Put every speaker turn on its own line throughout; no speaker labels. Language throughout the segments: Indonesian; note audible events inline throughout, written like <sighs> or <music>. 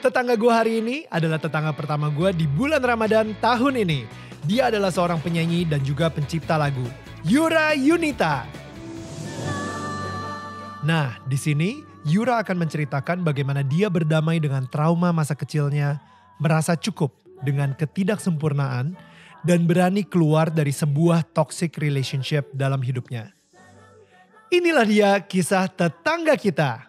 Tetangga gue hari ini adalah tetangga pertama gue di bulan Ramadan tahun ini. Dia adalah seorang penyanyi dan juga pencipta lagu, Yura Yunita. Nah, di sini Yura akan menceritakan bagaimana dia berdamai dengan trauma masa kecilnya, merasa cukup dengan ketidaksempurnaan, dan berani keluar dari sebuah toxic relationship dalam hidupnya. Inilah dia kisah tetangga kita.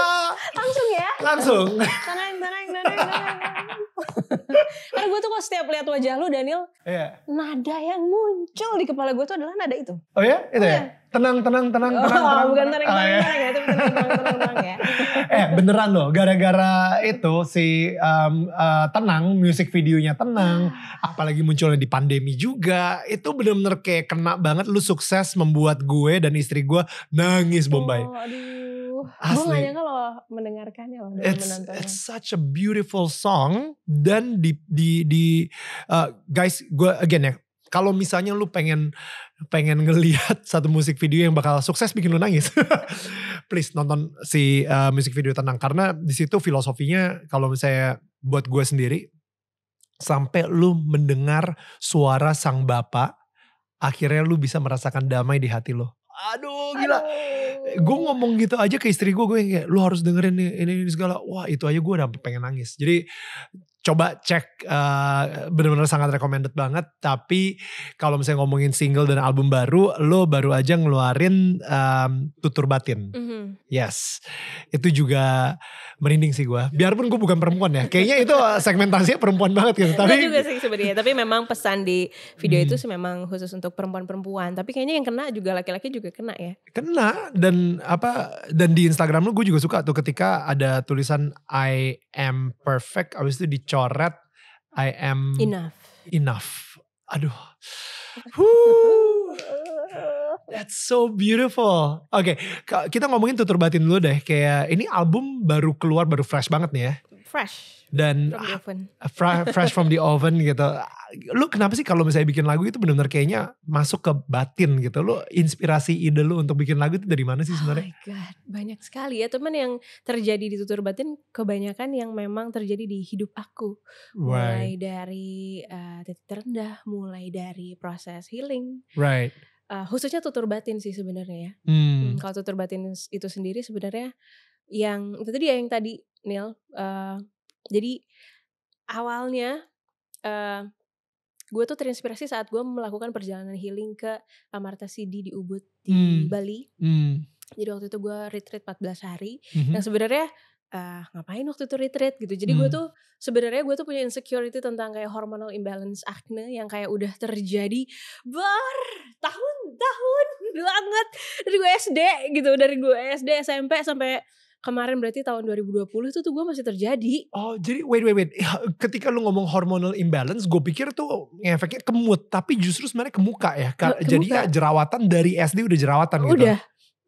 Ya? Langsung. Tenang, tenang, tenang, tenang. Karena gue tuh kalau setiap lihat wajah lu Daniel, yeah. nada yang muncul di kepala gue tuh adalah nada itu.
Oh ya, itu ya. Oh, iya. Tenang,
tenang, tenang, oh, tenang, tenang. Bukan tenang, tenang, tenang, oh, iya. ya. Tenang, tenang,
tenang, ya. <laughs> Eh, beneran loh. Gara-gara itu si um, uh, tenang, music videonya tenang, ah. apalagi munculnya di pandemi juga, itu bener-bener kayak kena banget. Lu sukses membuat gue dan istri gue nangis Bombay. Oh,
Aduh, Asli. gue gak nyangka lo mendengarkannya loh it's, It's
such a beautiful song dan di di di uh, guys gue again ya kalau misalnya lu pengen pengen ngelihat <laughs> satu musik video yang bakal sukses bikin lu nangis, <laughs> please nonton si uh, musik video tenang karena di situ filosofinya kalau misalnya buat gue sendiri sampai lu mendengar suara sang bapak akhirnya lu bisa merasakan damai di hati lo aduh gila. Gue ngomong gitu aja ke istri gue, gue kayak lu harus dengerin nih, ini, ini segala. Wah itu aja gue udah pengen nangis. Jadi coba cek uh, eh, benar-benar sangat recommended banget tapi kalau misalnya ngomongin single dan album baru lo baru aja ngeluarin um, tutur batin mm -hmm. yes itu juga merinding sih gue biarpun gue bukan perempuan ya kayaknya itu eh, segmentasinya perempuan banget gitu tapi
juga sih sebenarnya tapi memang pesan di video hmm. itu memang khusus untuk perempuan-perempuan tapi kayaknya yang kena juga laki-laki juga kena ya
kena dan apa dan di Instagram lo gue juga suka tuh ketika ada tulisan I am perfect abis itu di Coret, I am enough. Enough. Aduh. <laughs> That's so beautiful. Oke, okay, kita ngomongin tutur batin dulu deh. Kayak ini album baru keluar, baru fresh banget nih ya.
Fresh. Dan from fresh from the
oven gitu lu kenapa sih kalau misalnya bikin lagu itu benar-benar kayaknya masuk ke batin gitu. Lu inspirasi ide lu untuk bikin lagu itu dari mana sih sebenarnya? Oh
my god, banyak sekali ya teman yang terjadi di tutur batin kebanyakan yang memang terjadi di hidup aku. Right. Mulai dari uh, titik terendah, mulai dari proses healing. Right uh, khususnya tutur batin sih sebenarnya ya. Hmm. Hmm, kalau tutur batin itu sendiri sebenarnya yang itu tadi yang tadi Neil. Uh, jadi awalnya uh, gue tuh terinspirasi saat gue melakukan perjalanan healing ke Amarta Sidi di Ubud di hmm. Bali hmm. jadi waktu itu gue retreat 14 hari hmm. yang sebenarnya uh, ngapain waktu itu retreat gitu. Jadi hmm. gue tuh sebenarnya gue tuh punya insecurity tentang kayak hormonal imbalance acne yang kayak udah terjadi tahun tahun banget dari gue SD gitu, dari gue SD SMP sampai kemarin berarti tahun 2020 itu tuh gue masih terjadi.
Oh jadi wait wait wait. <laughs> Ketika lu ngomong hormonal imbalance gue pikir tuh efeknya ke mood. Tapi justru sebenarnya ke muka ya. Ke, jadi ya jerawatan dari SD udah jerawatan udah. gitu. Udah.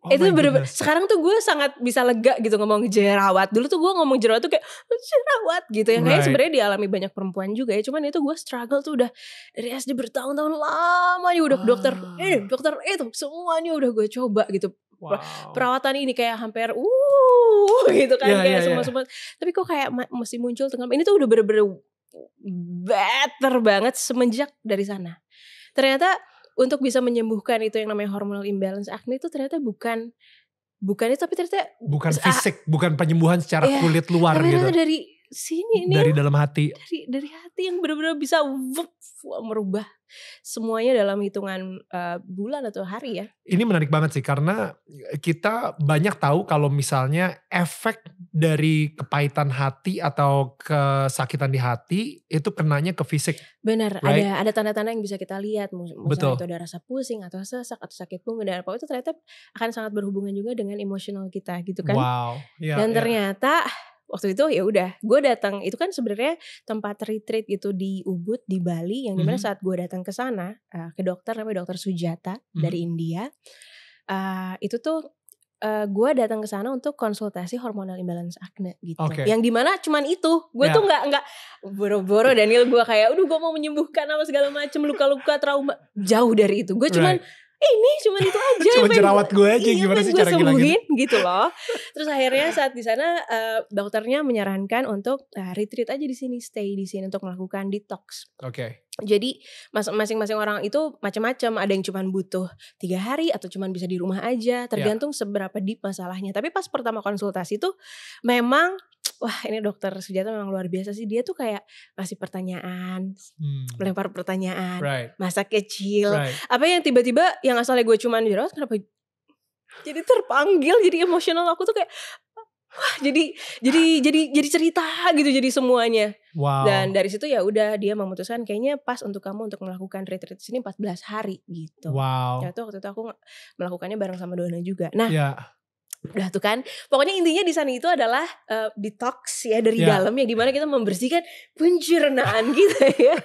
Oh itu bener, bener sekarang tuh gue sangat bisa lega gitu ngomong jerawat dulu tuh gue ngomong jerawat tuh kayak jerawat gitu ya right. sebenarnya dialami banyak perempuan juga ya cuman itu gue struggle tuh udah dari SD bertahun-tahun lama ya udah ah. Eh, dokter eh, dokter itu semuanya udah gue coba gitu wow. perawatan ini kayak hampir uh wuh <laughs> gitu kan yeah, kayak yeah, semua semua tapi kok kayak masih muncul tenggelam ini tuh udah bener-bener better banget semenjak dari sana ternyata untuk bisa menyembuhkan itu yang namanya hormonal imbalance acne itu ternyata bukan bukan itu tapi ternyata bukan fisik
ah, bukan penyembuhan secara yeah, kulit luar tapi gitu. dari
sini ini dari dalam hati dari dari hati yang benar-benar bisa wup, merubah semuanya dalam hitungan uh, bulan atau hari ya
ini menarik banget sih karena kita banyak tahu kalau misalnya efek dari kepahitan hati atau kesakitan di hati itu kenanya ke fisik
benar right? ada ada tanda-tanda yang bisa kita lihat misalnya Betul. itu ada rasa pusing atau sesak atau sakit punggung dan apa itu ternyata akan sangat berhubungan juga dengan emosional kita gitu kan wow. yeah, dan iya. ternyata yeah waktu itu ya udah gue datang itu kan sebenarnya tempat retreat gitu di Ubud di Bali yang dimana mm -hmm. saat gue datang ke sana uh, ke dokter namanya dokter Sujata mm -hmm. dari mhm. India uh, itu tuh uh, eh, gue datang ke sana untuk konsultasi hormonal imbalance acne gitu. Okay. Yang dimana cuman itu, gue yeah. tuh nggak nggak boro-boro Daniel gue kayak, udah gue mau menyembuhkan apa segala macem luka-luka trauma jauh dari itu. Gue cuman right ini cuma itu <laughs> aja cuma jerawat gue aja iya, gimana sih cara sembuhin gitu. gitu loh terus akhirnya saat di sana uh, dokternya menyarankan untuk uh, retreat aja di sini stay di sini untuk melakukan detox oke okay. Jadi masing-masing orang itu macam-macam. Ada yang cuma butuh tiga hari atau cuma bisa di rumah aja. Iya. Tergantung yeah. seberapa deep masalahnya. Tapi pas pertama konsultasi tuh memang wah ini dokter Sujata memang luar biasa sih dia tuh kayak masih pertanyaan hmm. melempar pertanyaan right. masa kecil right. apa yang tiba-tiba yang asalnya gue cuman jerawat kenapa jadi terpanggil jadi emosional aku tuh kayak wah jadi jadi ah. jadi jadi cerita gitu jadi semuanya
wow. dan dari
situ ya udah dia memutuskan kayaknya pas untuk kamu untuk melakukan retreat sini 14 hari gitu
wow. ya tuh
waktu itu aku melakukannya bareng sama Dona juga nah yeah udah tuh kan pokoknya intinya di sana itu adalah uh, detox ya dari yeah. dalam yang dimana kita membersihkan pencernaan gitu <laughs> ya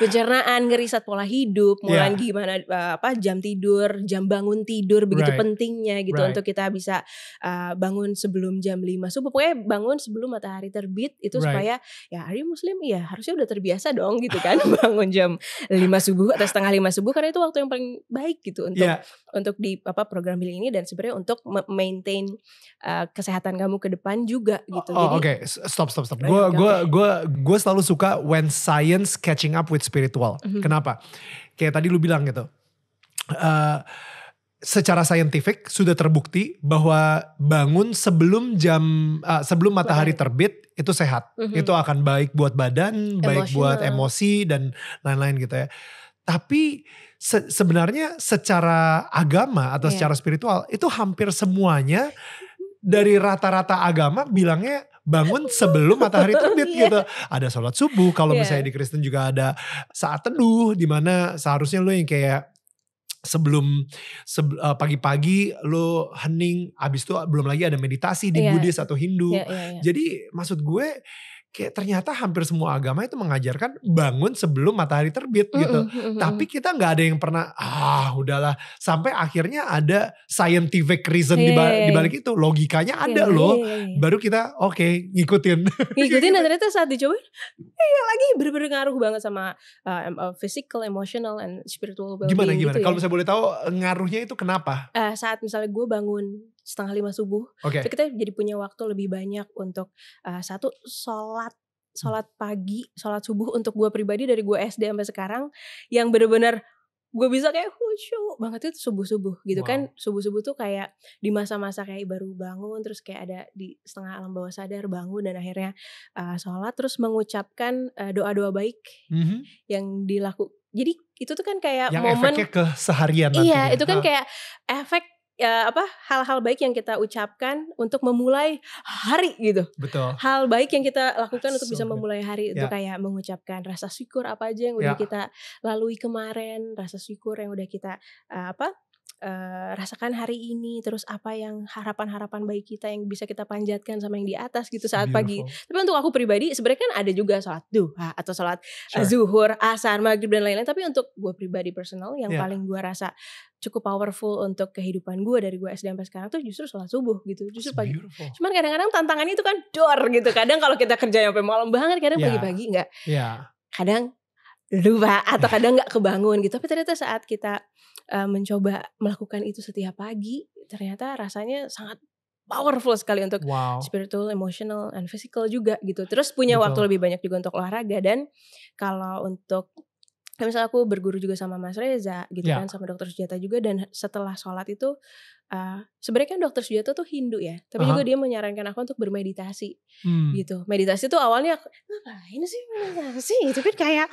pencernaan ngeriset pola hidup mulai yeah. gimana uh, apa jam tidur jam bangun tidur begitu right. pentingnya gitu right. untuk kita bisa uh, bangun sebelum jam 5 subuh pokoknya bangun sebelum matahari terbit itu right. supaya ya hari muslim ya harusnya udah terbiasa dong gitu kan <laughs> bangun jam 5 subuh atau setengah 5 subuh karena itu waktu yang paling baik gitu untuk yeah. untuk di apa program healing ini dan sebenarnya untuk maintain maintain uh, eh, kesehatan kamu ke depan juga oh, gitu. Oh, oke, okay.
stop stop stop. Gue gue gue gue selalu suka when science catching up with spiritual. Mm -hmm. Kenapa? Kayak tadi lu bilang gitu. Uh, secara saintifik sudah terbukti bahwa bangun sebelum jam uh, sebelum matahari terbit itu sehat. Mm -hmm. Itu akan baik buat badan, baik buat emosi dan lain-lain gitu ya. Tapi se sebenarnya secara agama atau yeah. secara spiritual itu hampir semuanya dari rata-rata agama bilangnya bangun sebelum matahari terbit yeah. gitu. Ada sholat subuh kalau yeah. misalnya di Kristen juga ada saat teduh di mana seharusnya lu yang kayak sebelum se, uh, eh, pagi-pagi lo hening abis itu belum lagi ada meditasi di yeah. Buddhis atau Hindu. Yeah, yeah, yeah. Jadi maksud gue kayak ternyata hampir semua agama itu mengajarkan bangun sebelum matahari terbit mm -hmm. gitu. Mm -hmm. Tapi kita nggak ada yang pernah ah udahlah sampai akhirnya ada scientific reason hey. Iya, iya, iya. di balik itu logikanya ada loh. Baru kita oke okay, ngikutin.
<laughs> Ngikutin dan gitu. ternyata saat dicoba iya lagi berbeda ngaruh banget sama uh, physical, emotional and spiritual Gimana gimana? Gitu ya. Kalau saya boleh
tahu eh, ngaruhnya itu kenapa?
Uh, saat misalnya gue bangun setengah lima subuh. Okay. kita jadi punya waktu lebih banyak untuk uh, satu sholat hmm. sholat pagi, sholat subuh <laughs> untuk gue pribadi dari gue SD sampai sekarang yang benar-benar gue bisa kayak khusyuk banget itu subuh subuh gitu kan. wow. kan subuh subuh tuh kayak di masa-masa kayak baru bangun terus kayak ada di setengah alam bawah sadar bangun dan akhirnya uh, sholat terus mengucapkan uh, doa-doa baik mm -hmm. yang dilakukan jadi itu tuh kan kayak yang momen efeknya
keseharian iya nantinya. itu kan kayak
efek ya apa hal-hal baik yang kita ucapkan untuk memulai hari gitu. Betul. Hal baik yang kita lakukan That's untuk bisa ya. memulai hari itu ya. kayak mengucapkan rasa syukur apa aja yang udah yeah. kita lalui kemarin, rasa syukur yang udah kita uh, apa rasakan hari ini terus apa yang harapan-harapan baik kita yang bisa kita panjatkan sama yang di atas gitu saat Beautiful. pagi. Tapi untuk aku pribadi sebenarnya kan ada juga sholat duha atau sholat sure. zuhur, asar, maghrib dan lain-lain. Tapi untuk gue pribadi personal yang yeah. paling gue rasa cukup powerful untuk kehidupan gue dari gue SD sampai sekarang tuh justru sholat subuh gitu justru pagi cuman kadang-kadang tantangannya itu kan dor gitu kadang kalau kita kerja sampai malam banget kadang iya. pagi-pagi yeah. nggak -pagi iya. yeah. kadang lupa atau kadang nggak kebangun gitu tapi ternyata saat kita uh, mencoba melakukan itu setiap pagi ternyata rasanya sangat powerful sekali untuk wow. spiritual, emotional, and physical juga gitu. Terus punya Betul. waktu lebih banyak juga untuk olahraga dan kalau untuk Nah, misalnya aku berguru juga sama Mas Reza gitu yeah. kan sama dokter Sujata juga dan setelah sholat itu uh, sebenarnya kan dokter Sujata tuh Hindu ya tapi uh -huh. juga dia menyarankan aku untuk bermeditasi hmm. gitu meditasi tuh awalnya aku ngapain sih meditasi itu kan kayak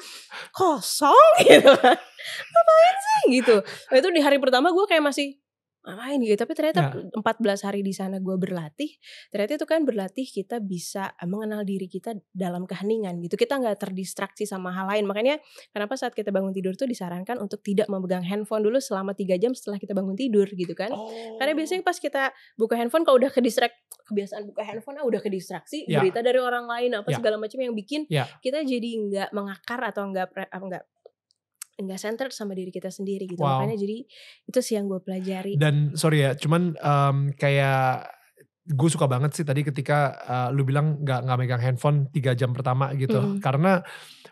kosong <laughs> gitu kan. ngapain sih gitu nah, itu di hari pertama gue kayak masih ngapain gitu tapi ternyata nah. empat ya. 14 hari di sana gue berlatih ternyata itu kan berlatih kita bisa eh, mengenal diri kita dalam keheningan gitu kita nggak terdistraksi sama hal lain makanya kenapa saat kita bangun tidur tuh disarankan untuk tidak memegang handphone dulu selama tiga jam setelah kita bangun tidur gitu kan oh. karena biasanya pas kita buka handphone kalau udah kedistrak kebiasaan buka handphone ah udah kedistraksi ya. berita dari orang lain apa ya. segala macam yang bikin ya. kita jadi nggak mengakar atau nggak nggak enggak center sama diri kita sendiri gitu wow. makanya jadi itu sih yang gue pelajari
dan sorry ya cuman um, kayak gue suka banget sih tadi ketika uh, lu bilang nggak nggak megang handphone tiga jam pertama gitu mm. karena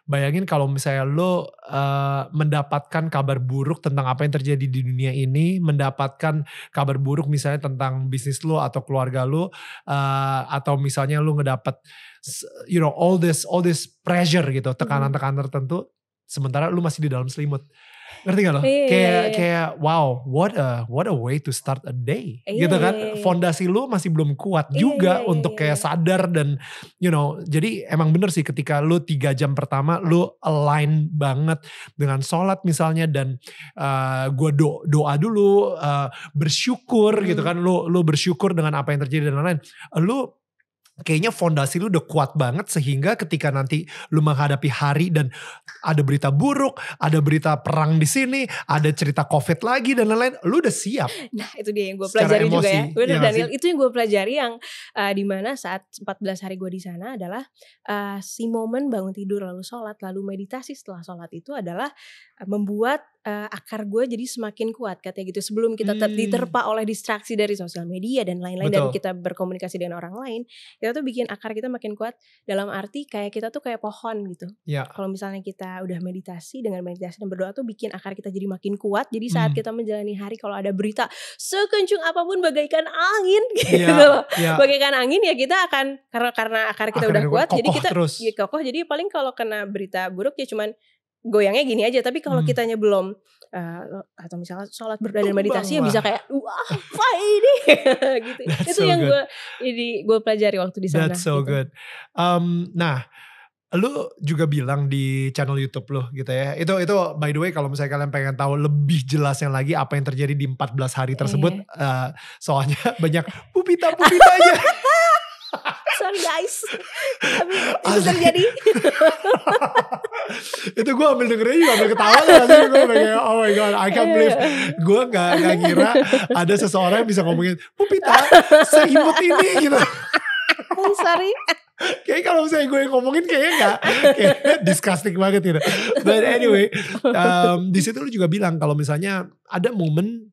bayangin kalau misalnya lu uh, eh, mendapatkan kabar buruk tentang apa yang terjadi di dunia ini mendapatkan kabar buruk misalnya tentang bisnis lu atau keluarga lu uh, eh, atau misalnya lu ngedapat you know all this all this pressure gitu tekanan-tekanan tertentu sementara lu masih di dalam selimut ngerti gak lo? Iya, iya kayak iya, iya. kayak wow, what a what a way to start a day, iya, gitu kan? Fondasi lu masih belum kuat juga iya, untuk kayak sadar dan you know, jadi emang bener sih ketika lu tiga jam pertama lu align banget dengan sholat misalnya dan uh, eh, gue do, doa dulu, uh, bersyukur gitu hmm. gitu kan? Lu lu bersyukur dengan apa yang terjadi dan lain-lain. Lu kayaknya fondasi lu udah kuat banget sehingga ketika nanti lu menghadapi hari dan ada berita buruk, ada berita perang di sini, ada cerita covid lagi dan lain-lain, lu udah siap.
Nah itu dia yang gue pelajari emosi, juga ya, benar ya Daniel. Itu yang gue pelajari yang uh, eh, dimana saat 14 hari gue di sana adalah uh, si momen bangun tidur lalu sholat lalu meditasi setelah sholat itu adalah uh, membuat uh, akar gue jadi semakin kuat katanya gitu sebelum kita ter hmm. diterpa oleh distraksi dari sosial media dan lain-lain dan kita berkomunikasi dengan orang lain kita tuh bikin akar kita makin kuat dalam arti kayak kita tuh kayak pohon gitu ya. kalau misalnya kita udah meditasi dengan meditasi dan berdoa tuh bikin akar kita jadi makin kuat jadi saat hmm. kita menjalani hari kalau ada berita sekencung apapun bagaikan angin <laughs> gitu ya, ya. bagaikan angin ya kita akan karena karena akar kita akar udah kuat jadi kita terus. Ya, kokoh jadi paling kalau kena berita buruk ya cuman goyangnya gini aja tapi kalau hmm. kitanya belum uh, atau misalnya sholat dan meditasi ya bisa kayak wah apa ini <laughs> gitu That's itu so yang gue ini gue pelajari waktu di sana That's so gitu. good
um, nah lu juga bilang di channel YouTube lo, gitu ya. Itu itu by the way kalau misalnya kalian pengen tahu lebih jelasnya lagi apa yang terjadi di 14 hari iya. tersebut eh. uh, soalnya <laughs> banyak
pupita pupitanya. <laughs> Sorry guys. Tapi itu terjadi
itu gue ambil dengerin juga ambil ketawa ya gue kayak oh my god I can't believe gue gak gak kira ada seseorang yang bisa ngomongin Pupita seimut ini gitu I'm sorry Kayaknya kalau misalnya gue ngomongin kayaknya gak kayaknya disgusting banget gitu. But anyway, um, di situ lu juga bilang kalau misalnya ada momen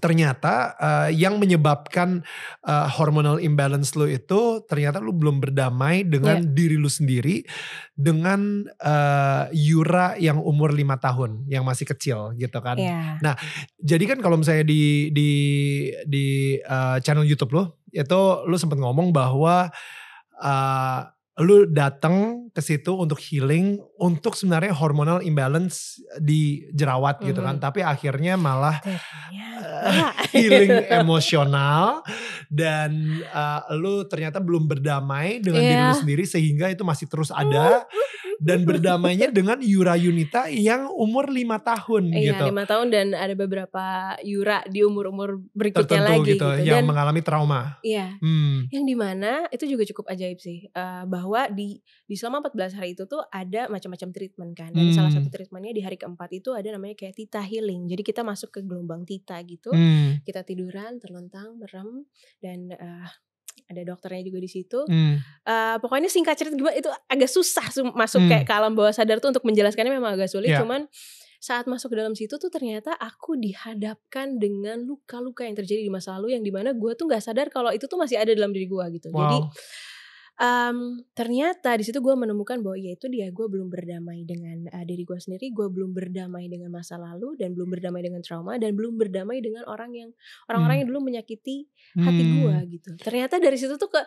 ternyata uh, yang menyebabkan uh, hormonal imbalance lu itu ternyata lu belum berdamai dengan yeah. diri lu sendiri dengan uh, Yura yang umur lima tahun yang masih kecil gitu kan. Yeah. Nah, jadi kan kalau misalnya di di di uh, channel YouTube lu itu lu sempat ngomong bahwa uh, lu datang ke situ untuk healing untuk sebenarnya hormonal imbalance di jerawat mm gitu kan tapi akhirnya malah uh, <laughs> healing emosional dan uh, lu ternyata belum berdamai dengan yeah. diri lu iya. sendiri sehingga itu masih terus ada dan berdamainya dengan Yura Yunita yang umur lima
tahun iya, gitu. lima tahun dan ada beberapa Yura di umur-umur berikutnya Tertentu, lagi gitu, gitu. yang dan,
mengalami trauma. Iya. Hmm.
Yang dimana itu juga cukup ajaib sih uh, bahwa di di selama 14 hari itu tuh ada macam-macam treatment kan. Dan hmm. salah satu treatmentnya di hari keempat itu ada namanya kayak Tita Healing. Jadi kita masuk ke gelombang Tita gitu. Hmm. Kita tiduran, terlentang, merem dan uh, ada dokternya juga di situ. Hmm. Uh, pokoknya singkat cerita gimana itu agak susah masuk hmm. kayak ke alam bawah sadar tuh untuk menjelaskannya memang agak sulit. Yeah. Cuman saat masuk ke dalam situ tuh ternyata aku dihadapkan dengan luka-luka yang terjadi di masa lalu yang dimana gue tuh nggak sadar kalau itu tuh masih ada dalam diri gue gitu. Wow. Jadi um, ternyata di situ gue menemukan bahwa ya itu dia gue belum berdamai dengan uh, diri gue sendiri gue belum berdamai dengan masa lalu dan belum berdamai dengan trauma dan belum berdamai dengan orang yang orang-orang hmm. yang dulu menyakiti hmm. hati gue gitu ternyata dari situ tuh ke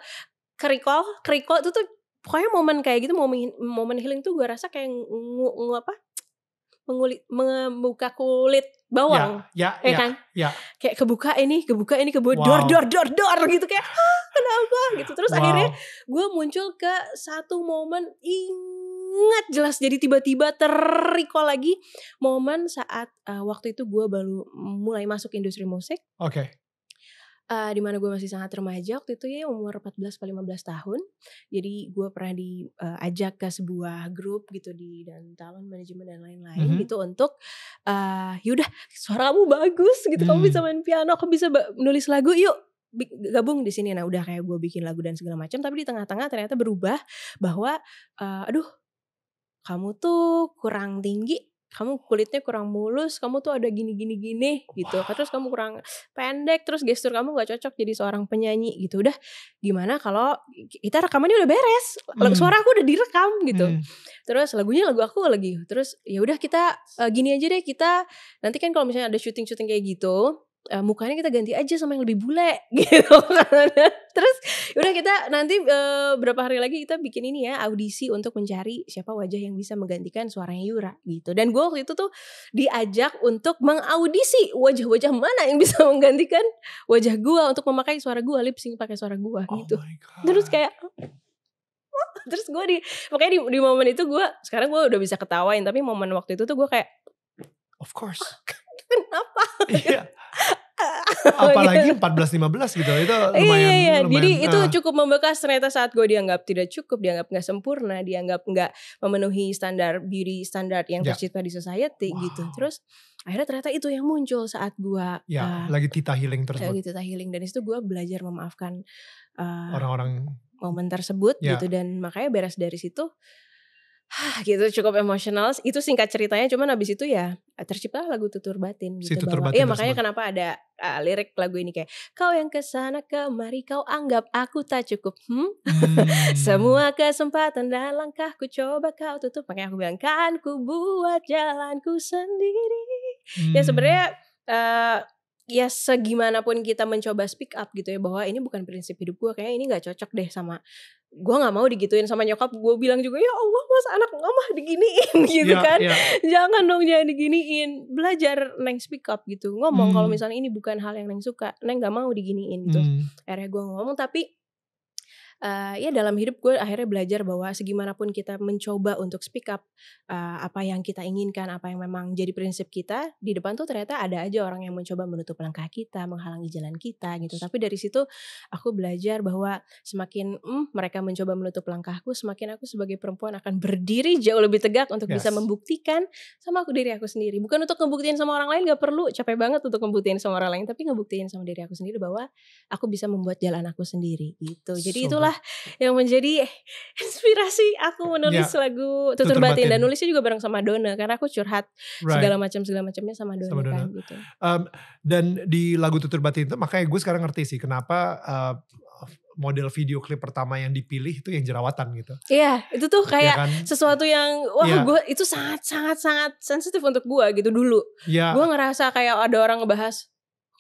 kerikol recall itu tuh pokoknya momen kayak gitu momen momen healing tuh gue rasa kayak ngu, ngu apa mengulit, membuka kulit bawang, ya, ya, ya, ya kan? Ya. Kayak kebuka ini, kebuka ini, kebuka wow. dor dor dor dor gitu kayak, kenapa? Gitu terus wow. akhirnya gue muncul ke satu momen ingat jelas jadi tiba-tiba terikol lagi momen saat uh, waktu itu gue baru mulai masuk industri musik. Oke. Okay uh, mana gue masih sangat remaja waktu itu ya umur 14 atau 15 tahun jadi gue pernah diajak eh, uh, ke sebuah grup gitu di dan talent management dan lain-lain mm -hmm. gitu untuk uh, eh, yaudah suara kamu bagus gitu mm. kamu bisa mm. main piano kamu bisa menulis lagu yuk gabung di sini nah udah kayak gue bikin lagu dan segala macam tapi di tengah-tengah ternyata berubah bahwa uh, aduh kamu tuh kurang tinggi kamu kulitnya kurang mulus, kamu tuh ada gini gini gini gitu. Wow. Terus kamu kurang pendek, terus gestur kamu gak cocok jadi seorang penyanyi gitu. Udah gimana kalau kita rekamannya udah beres, mm. suara aku udah direkam gitu. Mm. Terus lagunya lagu aku lagi. Terus ya udah kita uh, gini aja deh kita nanti kan kalau misalnya ada syuting-syuting kayak gitu, uh, mukanya kita ganti aja sama yang lebih bule <laughs> gitu kan. terus ya udah kita nanti uh, berapa hari lagi kita bikin ini ya audisi untuk mencari siapa wajah yang bisa menggantikan suaranya Yura gitu dan gue waktu itu tuh diajak untuk mengaudisi wajah-wajah mana yang bisa menggantikan wajah gue untuk memakai suara gue lip sync pakai suara gue oh gitu terus kayak <laughs> terus gue di makanya di, di momen itu gue sekarang gue udah bisa ketawain tapi momen waktu itu tuh gue kayak Of course. <laughs> Kenapa? Iya. <laughs> Oh, Apalagi
14-15 iya. gitu itu lumayan. Iya, iya. Lumayan, iya. Jadi itu ah. cukup
membekas ternyata saat gue dianggap tidak cukup, dianggap nggak sempurna, dianggap nggak memenuhi standar beauty standar yang yeah. tercipta di society wow. gitu. Terus akhirnya ternyata itu yang muncul saat gue ya, uh,
lagi tita healing terus Lagi tita
healing dan itu gue belajar memaafkan eh, orang-orang uh, momen tersebut yeah. gitu dan makanya beres dari situ Hah, gitu cukup emosional itu singkat ceritanya cuman abis itu ya tercipta lagu tutur batin gitu tutur bahwa, batin iya makanya kenapa ada uh, lirik lagu ini kayak kau yang kesana kemari kau anggap aku tak cukup hmm? <laughs> hmm. semua kesempatan dan langkahku coba kau tutup makanya aku bilang kan ku buat jalanku sendiri hmm. ya sebenarnya uh, ya segimanapun kita mencoba speak up gitu ya bahwa ini bukan prinsip hidup gue kayaknya ini nggak cocok deh sama gue nggak mau digituin sama nyokap gue bilang juga ya Allah mas anak mama diginiin <laughs> gitu yeah, kan yeah. jangan dong jangan diginiin belajar neng speak up gitu ngomong hmm. kalau misalnya ini bukan hal yang neng suka neng nggak mau diginiin gitu hmm. akhirnya gue ngomong tapi uh, ya dalam hidup gue akhirnya belajar bahwa segimanapun kita mencoba untuk speak up uh, apa yang kita inginkan, apa yang memang jadi prinsip kita, di depan tuh ternyata ada aja orang yang mencoba menutup langkah kita, menghalangi jalan kita gitu. Tapi dari situ aku belajar bahwa semakin mm, mereka mencoba menutup langkahku, semakin aku sebagai perempuan akan berdiri jauh lebih tegak untuk yes. bisa membuktikan sama aku diri aku sendiri. Bukan untuk ngebuktiin sama orang lain, gak perlu capek banget untuk ngebuktiin sama orang lain, tapi ngebuktiin sama diri aku sendiri bahwa aku bisa membuat jalan aku sendiri gitu. Jadi so itulah itulah yang menjadi <laughs> inspirasi aku menulis yeah. lagu Tutur, Tutur Batin. Batin dan nulisnya juga bareng sama Dona karena aku curhat right. segala macam segala macamnya sama Dona, sama Dona. Kan,
gitu. Um, dan di lagu Tutur Batin itu makanya gue sekarang ngerti sih kenapa uh, model video klip pertama yang dipilih itu yang jerawatan gitu.
Iya, itu tuh iya kayak ya kan? sesuatu yang wah ya. gue itu sangat sangat sangat sensitif untuk gue gitu dulu. Ya. Gue ngerasa kayak ada orang ngebahas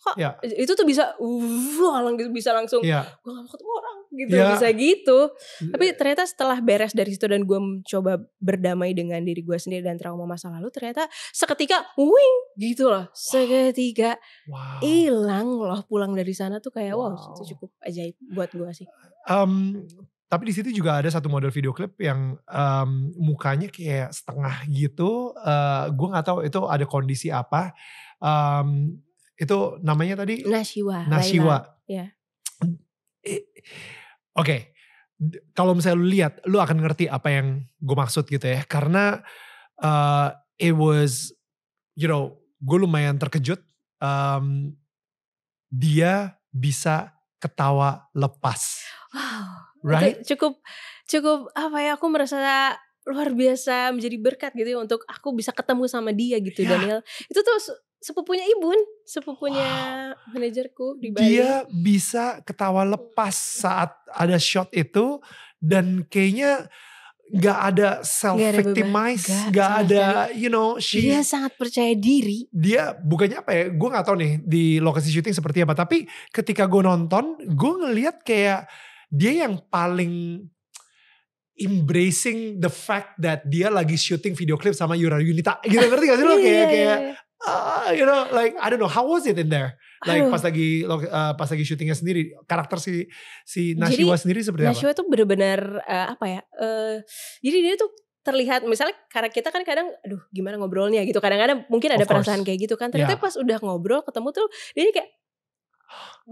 kok ya. itu tuh bisa uh, langsung bisa langsung ya. gue gak mau ketemu orang gitu yeah. bisa gitu iya. tapi ternyata setelah beres dari situ dan gue mencoba berdamai dengan diri gue sendiri dan trauma masa lalu ternyata seketika wing gitu loh seketika hilang wow. loh pulang dari sana tuh kayak wow, wow itu cukup ajaib buat gue sih
um, tapi di situ juga ada satu model video klip yang um, mukanya kayak setengah gitu uh, eh, gue nggak tahu itu ada kondisi apa um, itu namanya tadi Nashiwa Nashiwa iya. eh, Oke, okay. kalau misalnya lu lihat, lu akan ngerti apa yang gue maksud gitu ya. Karena uh, it was, you know, gue lumayan terkejut. Um, dia bisa ketawa lepas.
Wow, right? Cukup, cukup apa ya? Aku merasa luar biasa menjadi berkat gitu ya untuk aku bisa ketemu sama dia gitu yeah. Daniel. Itu tuh sepupunya Ibun, sepupunya wow. manajerku di Bali. Dia
bisa ketawa lepas saat ada shot itu dan kayaknya gak ada self victimize, gak, gak ada you know she dia
sangat percaya diri.
Dia bukannya apa ya? Gue nggak tahu nih di lokasi syuting seperti apa. Tapi ketika gue nonton, gue ngeliat kayak dia yang paling embracing the fact that dia lagi syuting video klip sama Yura Yunita gitu ngerti gak sih lo iya, kayak iya, iya, kayak uh, you know like I don't know how was it in there like Aduh. pas lagi uh, pas lagi syutingnya sendiri karakter si si Nashua jadi, sendiri seperti Nashua
apa? Nashua tuh benar-benar uh, eh, apa ya uh, jadi dia tuh terlihat misalnya karena kita kan kadang aduh gimana ngobrolnya gitu kadang-kadang mungkin ada perasaan kayak gitu kan ternyata yeah. pas udah ngobrol ketemu tuh dia kayak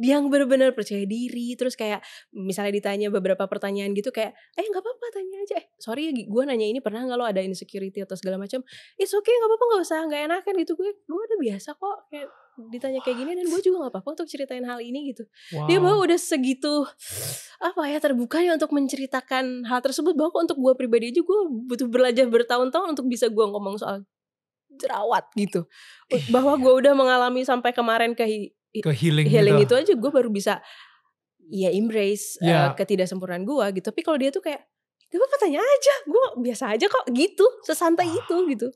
yang benar-benar percaya diri terus kayak misalnya ditanya beberapa pertanyaan gitu kayak eh nggak apa-apa tanya aja eh sorry ya gue nanya ini pernah nggak lo ada insecurity atau segala macam it's okay nggak apa-apa nggak usah nggak enakan gitu gue gue udah biasa kok kayak ditanya kayak gini dan gue juga nggak apa-apa untuk ceritain hal ini gitu wow. dia bahwa udah segitu apa ya terbuka terbukanya untuk menceritakan hal tersebut bahwa untuk gue pribadi aja gue butuh belajar bertahun-tahun untuk bisa gue ngomong soal jerawat gitu bahwa gue udah mengalami sampai kemarin ke ke healing gitu. healing gitu. itu aja gue baru bisa ya embrace yeah. uh, ya. ketidaksempurnaan gue gitu tapi kalau dia tuh kayak gue apa tanya aja gue biasa aja kok gitu sesantai ah. itu gitu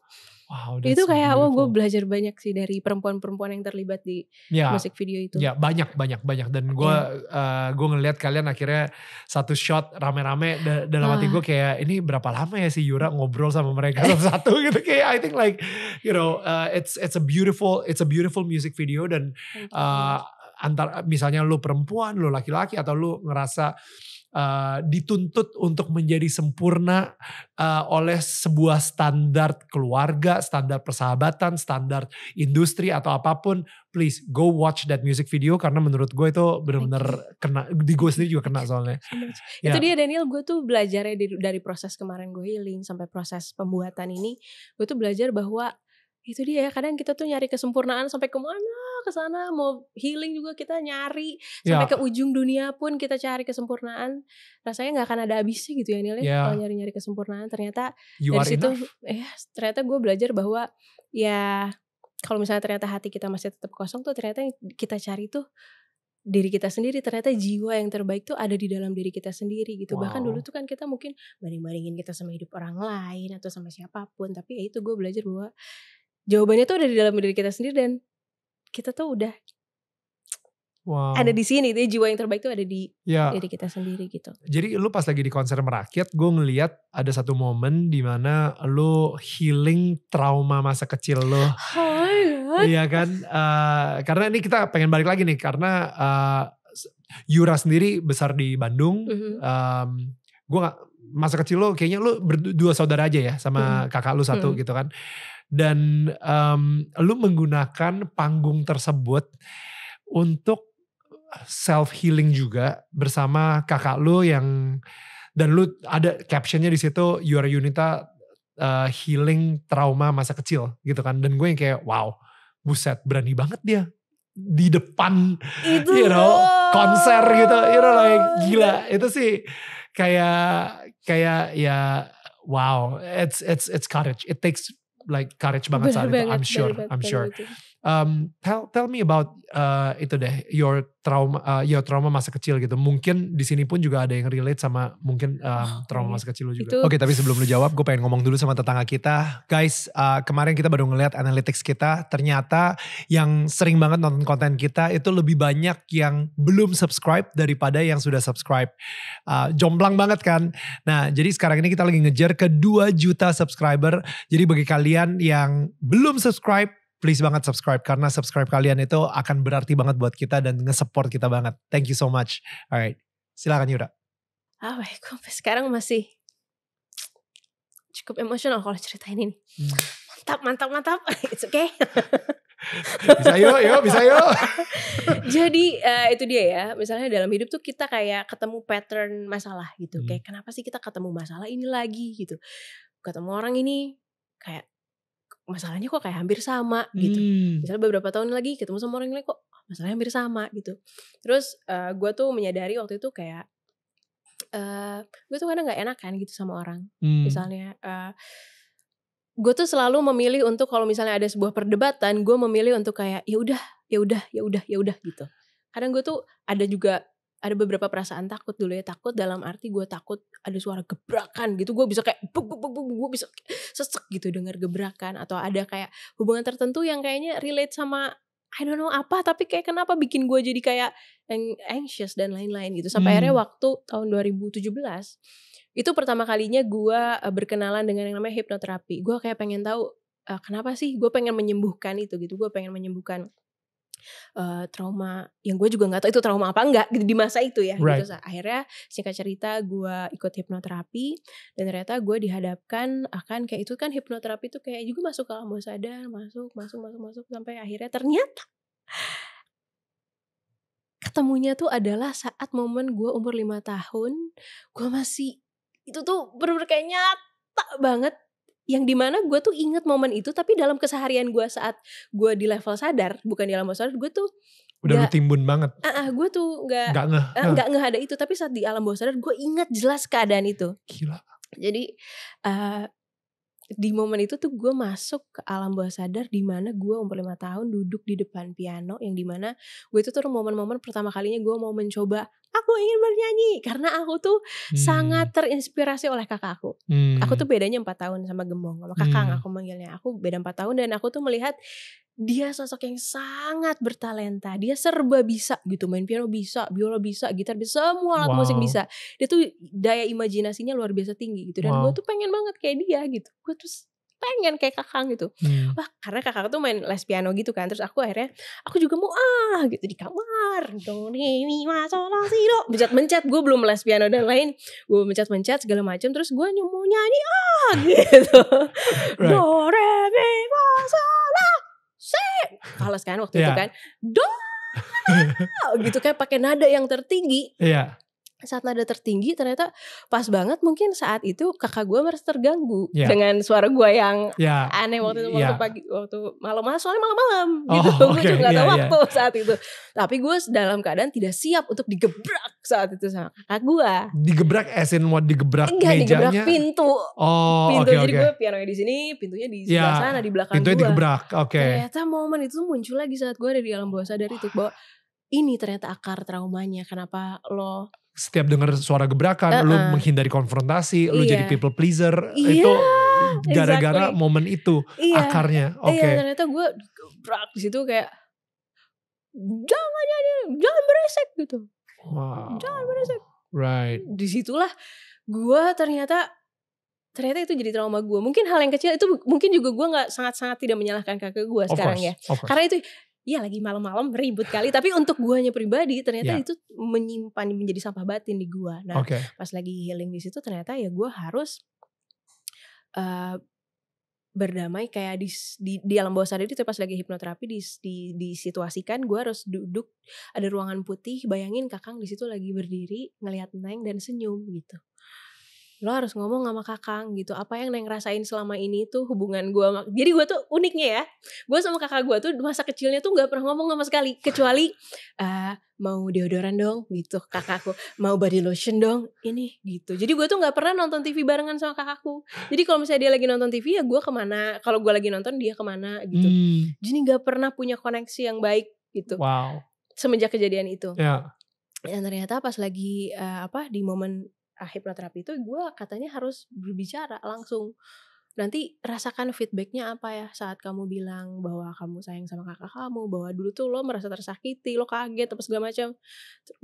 Wow, itu kayak wah gue belajar banyak sih dari perempuan-perempuan yang terlibat di yeah. musik video itu. Ya
banyak banyak banyak dan gue iya. yeah. uh, gue ngelihat kalian akhirnya satu shot rame-rame da dalam ah. hati nah. gue kayak ini berapa lama ya si Yura hmm. ngobrol sama mereka satu-satu <laughs> <laughs> gitu kayak I think like you know uh, it's it's a beautiful it's a beautiful music video dan uh, antar misalnya lu perempuan lu laki-laki atau lu ngerasa Eh, dituntut untuk menjadi sempurna uh, oleh sebuah standar keluarga, standar persahabatan, standar industri atau apapun, please go watch that music video karena menurut gue itu benar-benar kena di gue sendiri juga kena soalnya.
ya. Itu dia Daniel, gue tuh belajarnya dari, dari proses kemarin gue healing sampai proses pembuatan ini, gue tuh belajar bahwa itu dia ya kadang kita tuh nyari kesempurnaan sampai kemana ke sana mau healing juga kita nyari sampai ya. ke ujung dunia pun kita cari kesempurnaan rasanya nggak akan ada habisnya gitu ya nilai ya. kalau nyari-nyari kesempurnaan ternyata you dari situ eh ternyata gue belajar bahwa ya kalau misalnya ternyata hati kita masih tetap kosong tuh ternyata yang kita cari tuh diri kita sendiri ternyata jiwa yang terbaik tuh ada di dalam diri kita sendiri gitu wow. bahkan dulu tuh kan kita mungkin banding bandingin kita sama hidup orang lain atau sama siapapun tapi ya itu gue belajar bahwa jawabannya tuh ada di dalam diri kita sendiri dan kita tuh udah Wow. Ada di sini, itu jiwa yang terbaik tuh ada di ya. diri kita sendiri gitu.
Jadi lu pas lagi di konser merakyat, gue ngeliat ada satu momen dimana lu healing trauma masa kecil lo. iya kan, uh, karena ini kita pengen balik lagi nih, karena uh, Yura sendiri besar di Bandung. Mm -hmm. um, gue gak, masa kecil lo kayaknya lo berdua saudara aja ya sama -hmm. kakak lu satu -hmm. gitu kan dan um, lu menggunakan panggung tersebut untuk self healing juga bersama kakak lu yang dan lu ada captionnya di situ you are unita uh, healing trauma masa kecil gitu kan dan gue yang kayak wow buset berani banget dia di depan itu you know konser gitu you know like gila itu sih kayak kayak ya wow it's it's it's courage it takes like courage banget bener saat itu. I'm sure, bener I'm sure. Bener um, tell tell me about uh, itu deh your trauma uh, your trauma masa kecil gitu mungkin di sini pun juga ada yang relate sama mungkin um, trauma iya. masa kecil lu juga oke okay, tapi sebelum lu jawab gue pengen ngomong dulu sama tetangga kita guys uh, kemarin kita baru ngeliat analytics kita ternyata yang sering banget nonton konten kita itu lebih banyak yang belum subscribe daripada yang sudah subscribe uh, jomplang banget kan nah jadi sekarang ini kita lagi ngejar ke 2 juta subscriber jadi bagi kalian yang belum subscribe please banget subscribe karena subscribe kalian itu akan berarti banget buat kita dan nge-support kita banget. Thank you so much. Alright, silakan Yura.
Ah, oh sampai sekarang masih cukup emosional kalau ceritain ini. Hmm. Mantap, mantap, mantap. <laughs> It's okay. <laughs> bisa yuk, yuk, bisa yuk. <laughs> Jadi uh, itu dia ya. Misalnya dalam hidup tuh kita kayak ketemu pattern masalah gitu. Hmm. Kayak kenapa sih kita ketemu masalah ini lagi gitu. Ketemu orang ini kayak masalahnya kok kayak hampir sama gitu. Hmm. Misalnya beberapa tahun lagi ketemu sama orang lain kok masalahnya hampir sama gitu. Terus uh, eh, gue tuh menyadari waktu itu kayak uh, eh, gue tuh kadang nggak enakan gitu sama orang. Hmm. Misalnya uh, eh, gue tuh selalu memilih untuk kalau misalnya ada sebuah perdebatan, gue memilih untuk kayak ya udah, ya udah, ya udah, ya udah gitu. Kadang gue tuh ada juga ada beberapa perasaan takut dulu ya takut dalam arti gue takut ada suara gebrakan gitu gue bisa kayak buk buk buk buk gue bisa sesek gitu dengar gebrakan atau ada kayak hubungan tertentu yang kayaknya relate sama I don't know apa tapi kayak kenapa bikin gue jadi kayak anxious dan lain-lain gitu sampai hmm. akhirnya waktu tahun 2017 itu pertama kalinya gue eh, berkenalan dengan yang namanya hipnoterapi gue kayak pengen tahu uh, kenapa sih gue pengen menyembuhkan itu gitu gue pengen menyembuhkan uh, trauma yang gue juga nggak tahu itu trauma apa enggak gitu di masa itu ya gitu right. gitu akhirnya singkat cerita gue ikut hipnoterapi dan ternyata gue dihadapkan akan kayak itu kan hipnoterapi itu kayak juga masuk ke alam bawah sadar masuk masuk masuk masuk sampai akhirnya ternyata ketemunya tuh adalah saat momen gue umur 5 tahun gue masih itu tuh bener-bener kayak nyata banget yang dimana gue tuh inget momen itu tapi dalam keseharian gue saat gue di level sadar bukan di alam bawah sadar gue tuh udah gak, timbun banget. Ah, uh, uh, gue tuh nggak nggak ngeh, uh, nggak ngeh ada itu tapi saat di alam bawah sadar gue ingat jelas keadaan itu. Gila. Jadi uh, di momen itu tuh gue masuk ke alam bawah sadar di mana gue umur lima tahun duduk di depan piano yang di mana gue itu tuh momen-momen pertama kalinya gue mau mencoba aku ingin bernyanyi karena aku tuh hmm. sangat terinspirasi oleh kakakku hmm. aku tuh bedanya empat tahun sama Gembong sama kakak hmm. aku manggilnya aku beda empat tahun dan aku tuh melihat dia sosok yang sangat bertalenta. Dia serba bisa gitu, main piano bisa, biola bisa, gitar bisa, semua alat wow. musik bisa. Dia tuh daya imajinasinya luar biasa tinggi gitu. Dan wow. gue tuh pengen banget kayak dia gitu. Gue tuh pengen kayak kakang gitu. Hmm. Wah, karena kakak tuh main les piano gitu kan. Terus aku akhirnya aku juga mau ah gitu di kamar. Do re mi fa sih do. Mencet-mencet gue belum les piano dan lain. Gue mencet-mencet segala macam terus gue mau nyanyi ah <laughs> gitu. Right. Do re mi fa Fals kan waktu yeah. itu iya. kan. do gitu kayak pakai nada yang tertinggi. Iya saat nada tertinggi ternyata pas banget mungkin saat itu kakak gue merasa terganggu yeah. dengan suara gue yang yeah. aneh waktu itu waktu yeah. pagi waktu malam-malam soalnya malam-malam oh, gitu okay. <laughs> gue juga gak yeah, tahu yeah. waktu saat itu tapi gue dalam keadaan tidak siap untuk digebrak saat itu sama kakak gue
digebrak esin mau digebrak Enggak, mejanya digebrak
pintu oh, pintu okay, jadi okay. gue piano di sini pintunya di yeah. Iya. sana di belakang pintunya gue digebrak oke okay. ternyata momen itu muncul lagi saat gue ada di alam bawah sadar itu bahwa ini ternyata akar traumanya kenapa lo
setiap dengar suara gebrakan, uh -uh. lu menghindari konfrontasi, lu iya. jadi people pleaser, yeah, itu gara-gara exactly. momen itu yeah. akarnya. Iya, Oke. Okay. Iya,
ternyata gue gebrak di situ kayak jangan jadi, jangan beresek gitu. Wow. Jangan beresek. Right. Disitulah gue ternyata ternyata itu jadi trauma gue mungkin hal yang kecil itu mungkin juga gue nggak sangat-sangat tidak menyalahkan kakek gue sekarang course, ya karena itu Iya lagi malam-malam ribut kali tapi untuk guanya pribadi ternyata yeah. itu menyimpan menjadi sampah batin di gua nah okay. pas lagi healing di situ ternyata ya gua harus uh, berdamai kayak di di, di alam bawah sadar itu pas lagi hipnoterapi di di disituasikan gue harus duduk ada ruangan putih bayangin kakang di situ lagi berdiri ngelihat neng dan senyum gitu lo harus ngomong sama kakang gitu apa yang neng rasain selama ini tuh hubungan gue sama jadi gue tuh uniknya ya gue sama kakak gue tuh masa kecilnya tuh nggak pernah ngomong sama sekali kecuali uh, mau deodoran dong gitu kakakku mau body lotion dong ini gitu jadi gue tuh nggak pernah nonton TV barengan sama kakakku jadi kalau misalnya dia lagi nonton TV ya gue kemana kalau gue lagi nonton dia kemana gitu hmm. jadi nggak pernah punya koneksi yang baik gitu wow semenjak kejadian itu ya. dan ternyata pas lagi uh, apa di momen hipnoterapi itu gue katanya harus berbicara langsung nanti rasakan feedbacknya apa ya saat kamu bilang bahwa kamu sayang sama kakak kamu bahwa dulu tuh lo merasa tersakiti lo kaget apa segala macam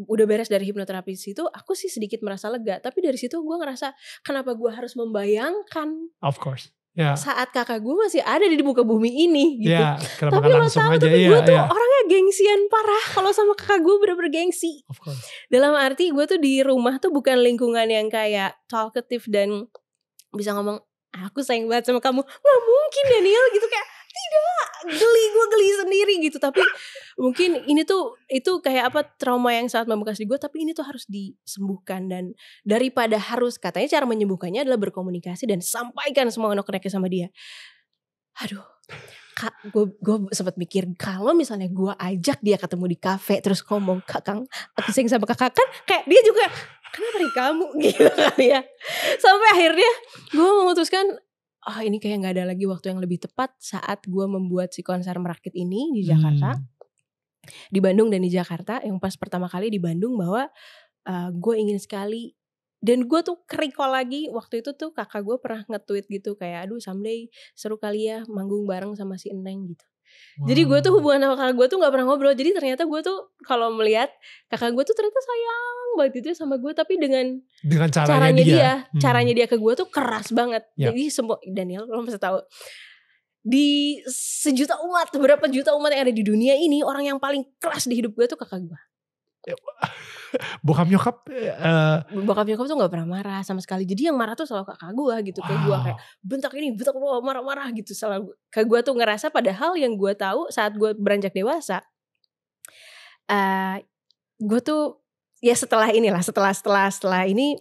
udah beres dari hipnoterapi situ aku sih sedikit merasa lega tapi dari situ gue ngerasa kenapa gue harus membayangkan
of course yeah. saat
kakak gue masih ada di buka bumi ini gitu yeah, tapi lo tahu aja, tapi gue tuh yeah. orangnya gengsian parah kalau sama kakak gue bener-bener gengsi of course. dalam arti gue tuh di rumah tuh bukan lingkungan yang kayak talkative dan bisa ngomong aku sayang banget sama kamu nggak mungkin Daniel gitu kayak tidak geli gue geli sendiri gitu tapi mungkin ini tuh itu kayak apa trauma yang sangat membekas di gue tapi ini tuh harus disembuhkan dan daripada harus katanya cara menyembuhkannya adalah berkomunikasi dan sampaikan semua unek sama dia aduh gue sempat mikir kalau misalnya gue ajak dia ketemu di kafe terus ngomong kakang aku sayang sama kakak kan kayak dia juga kenapa nih kamu <laughs> gitu kan ya sampai akhirnya gue memutuskan oh ini kayak nggak ada lagi waktu yang lebih tepat saat gue membuat si konser merakit ini di hmm. Jakarta hmm. di Bandung dan di Jakarta yang pas pertama kali di Bandung bahwa uh, ah, gue ingin sekali dan gue tuh kerikol lagi waktu itu tuh kakak gue pernah nge-tweet gitu kayak aduh someday seru kali ya manggung bareng sama si Eneng gitu Wow. Jadi gue tuh hubungan sama kakak gue tuh gak pernah ngobrol. Jadi ternyata gue tuh kalau melihat kakak gue tuh ternyata sayang banget itu ya sama gue. Tapi dengan
dengan caranya, caranya dia, dia
hmm. caranya dia ke gue tuh keras banget. Yep. Ya. Jadi semua Daniel lo mesti tahu di sejuta umat, berapa juta umat yang ada di dunia ini orang yang paling keras di hidup gue tuh kakak gue.
<laughs> bokap nyokap
uh, bokap nyokap tuh gak pernah marah sama sekali jadi yang marah tuh selalu kakak gue gitu wow. kayak gue kayak bentak ini bentak lo marah-marah gitu selalu kayak gue tuh ngerasa padahal yang gue tahu saat gue beranjak dewasa uh, eh, gue tuh ya setelah inilah setelah setelah setelah ini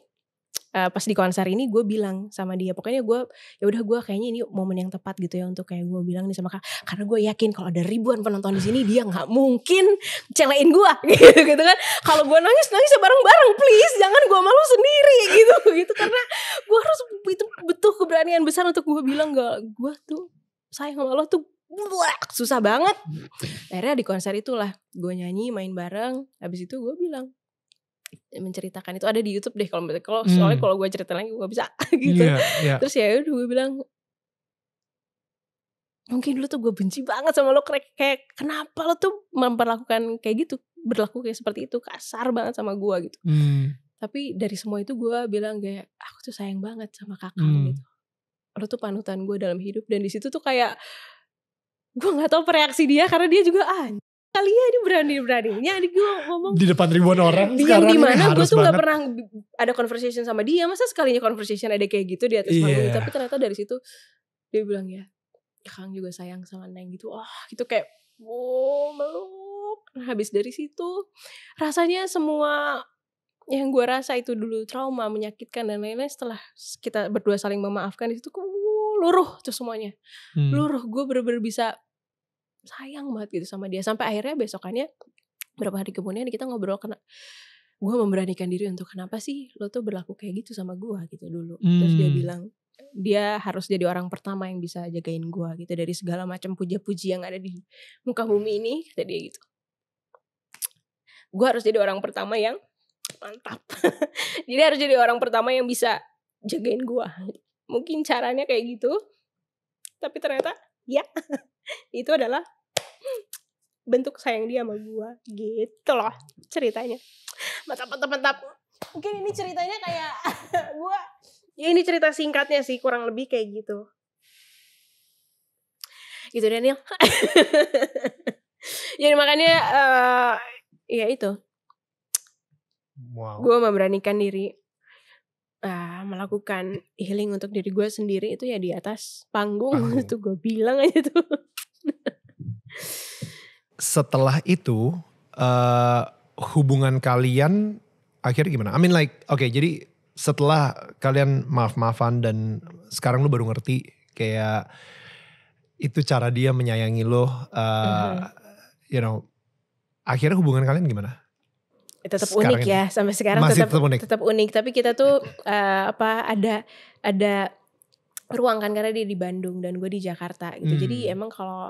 uh, pas di konser ini gue bilang sama dia pokoknya gue ya udah gue kayaknya ini momen yang tepat gitu ya untuk kayak gue bilang nih sama kak karena gue yakin kalau ada ribuan penonton di sini dia nggak mungkin celain gue <laughs> gitu gitu kan kalau gue nangis nangis bareng bareng please jangan gue malu sendiri <laughs> gitu gitu karena gue harus itu betul keberanian besar untuk gue bilang gak gue tuh sayang sama lo tuh susah banget akhirnya di konser itulah gue nyanyi main bareng habis itu gue bilang menceritakan itu ada di YouTube deh kalau kalau hmm. soalnya kalau gue cerita lagi gue bisa <laughs> gitu yeah, yeah. terus ya udah gue bilang mungkin dulu tuh gue benci banget sama lo kayak, kayak kenapa lo tuh memperlakukan kayak gitu berlaku kayak seperti itu kasar banget sama gue gitu hmm. tapi dari semua itu gue bilang kayak aku tuh sayang banget sama kakak hmm. gitu lo tuh panutan gue dalam hidup dan di situ tuh kayak gue nggak tahu reaksi dia karena dia juga ah kali ya dia berani beraninya adik gue ngomong di depan ribuan orang di sekarang di mana gue tuh nggak pernah ada conversation sama dia masa sekalinya conversation ada kayak gitu di atas yeah. panggung tapi ternyata dari situ dia bilang ya Kang juga sayang sama Neng gitu oh gitu kayak wow oh, meluk nah, habis dari situ rasanya semua yang gue rasa itu dulu trauma menyakitkan dan lain-lain setelah kita berdua saling memaafkan itu situ luruh tuh semuanya hmm. luruh gue bener-bener bisa sayang banget gitu sama dia sampai akhirnya besokannya berapa hari kemudian kita ngobrol kena gue memberanikan diri untuk kenapa sih lo tuh berlaku kayak gitu sama gue gitu dulu hmm. terus dia hmm. bilang dia harus jadi orang pertama yang bisa jagain gue gitu dari segala macam puja-puji yang ada di muka bumi ini kata dia gitu gue harus jadi orang pertama yang mantap <laughs> jadi harus jadi orang pertama yang bisa jagain gue mungkin caranya kayak gitu tapi ternyata ya itu adalah bentuk sayang dia sama gue gitu loh ceritanya mantap mantap mantap mungkin ini ceritanya kayak <laughs> gue ya ini cerita singkatnya sih kurang lebih kayak gitu gitu Daniel <laughs> jadi makanya uh, ya itu wow. gue memberanikan diri uh, melakukan healing untuk diri gue sendiri itu ya di atas panggung, panggung. itu <laughs> gue bilang aja tuh
setelah itu uh, hubungan kalian akhirnya gimana? I mean like oke okay, jadi setelah kalian maaf-maafan dan sekarang lu baru ngerti kayak itu cara dia menyayangi lo uh, mm-hmm. you know akhirnya hubungan kalian gimana?
tetap sekarang unik ya sampai sekarang Masih tetap, tetap unik tetap unik tapi kita tuh uh, apa ada ada ruang kan karena dia di Bandung dan gue di Jakarta gitu. Hmm. Jadi emang kalau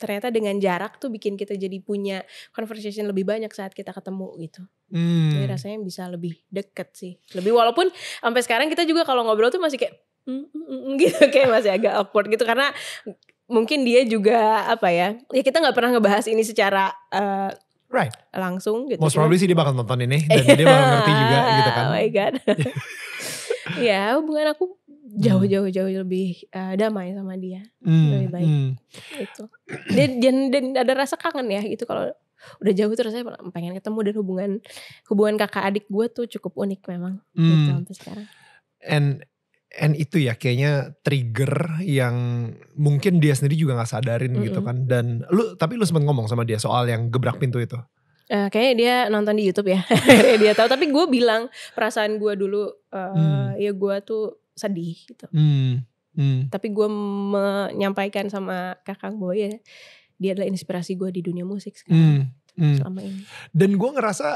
ternyata dengan jarak tuh bikin kita jadi punya conversation lebih banyak saat kita ketemu gitu.
Hmm. Jadi rasanya
bisa lebih deket sih. Lebih walaupun sampai sekarang kita juga kalau ngobrol tuh masih kayak mm, mm, mm, gitu kayak masih agak awkward gitu karena mungkin dia juga apa ya? Ya kita nggak pernah ngebahas ini secara uh, Right. Langsung gitu. Most probably sih dia
bakal nonton ini dan dia bakal ngerti juga gitu kan. <laughs> Oh my
god. <laughs> ya hubungan aku jauh hmm. jauh jauh lebih uh, damai sama dia hmm. lebih baik hmm. itu dan, dan ada rasa kangen ya gitu kalau udah jauh terus saya pengen ketemu dan hubungan hubungan kakak adik gue tuh cukup unik memang hmm. gitu sampai sekarang
and and itu ya kayaknya trigger yang mungkin dia sendiri juga nggak sadarin -hmm. gitu kan dan lu tapi lu sempat ngomong sama dia soal yang gebrak pintu itu
Uh, kayaknya dia nonton di YouTube ya, <laughs> dia tahu. Tapi gue bilang perasaan gue dulu, uh, hmm. ya gue tuh sedih gitu.
Hmm. Hmm.
Tapi gue menyampaikan sama kakak Boy ya, dia adalah inspirasi gue di dunia musik sekarang
hmm. Gitu, hmm. selama ini. Dan gue ngerasa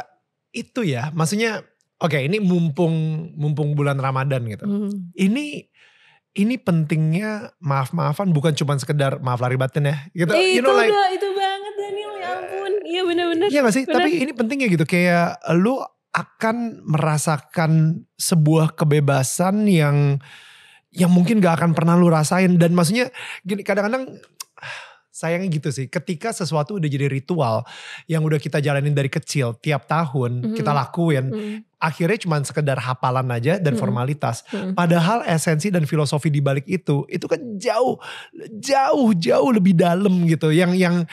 itu ya, maksudnya oke okay, ini mumpung mumpung bulan Ramadan gitu. Hmm. Ini ini pentingnya maaf-maafan bukan cuma sekedar maaf lari batin ya. Gitu. Eh, itu you know, like, udah,
itu banget Daniel ya ampun. Iya bener-bener. Iya gak sih? Bener. Tapi ini
pentingnya gitu. Kayak lu akan merasakan sebuah kebebasan yang yang mungkin gak akan pernah lu rasain dan maksudnya gini kadang-kadang sayangnya gitu sih ketika sesuatu udah jadi ritual yang udah kita jalanin dari kecil tiap tahun mm-hmm. kita lakuin mm-hmm. akhirnya cuma sekedar hafalan aja dan hmm formalitas hmm padahal esensi dan filosofi di balik itu itu kan jauh jauh jauh lebih dalam gitu yang yang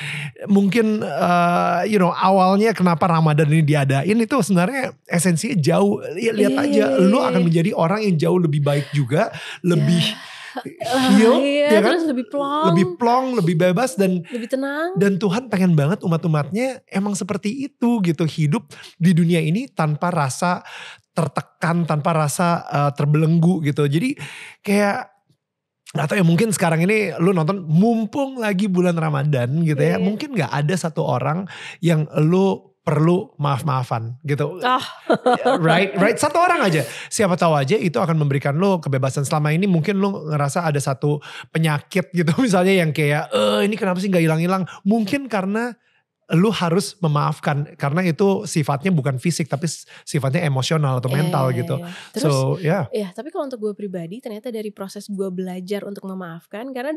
mungkin uh, you know awalnya kenapa Ramadan ini diadain itu sebenarnya esensinya jauh lihat iya, aja iya, lu iya, akan menjadi orang yang jauh lebih baik juga lebih yeah
heal, iya, ya kan? terus lebih plong, lebih
plong, lebih bebas dan
lebih tenang.
Dan Tuhan pengen banget umat-umatnya emang seperti itu gitu hidup di dunia ini tanpa rasa tertekan, tanpa rasa uh, terbelenggu gitu. Jadi kayak atau ya mungkin sekarang ini lu nonton mumpung lagi bulan Ramadan gitu ya. Yeah. Mungkin gak ada satu orang yang lu perlu maaf-maafan gitu. Oh. right, right. Satu orang aja. Siapa tahu aja itu akan memberikan lo kebebasan selama ini mungkin lo ngerasa ada satu penyakit gitu <laughs> misalnya yang kayak eh ini kenapa sih nggak hilang-hilang? Mungkin karena lu harus memaafkan karena itu sifatnya bukan fisik tapi sifatnya emosional atau iya, mental eh, gitu. Iya. Terus, so, ya. Yeah.
Ya, tapi kalau untuk gue pribadi ternyata dari proses gue belajar untuk memaafkan karena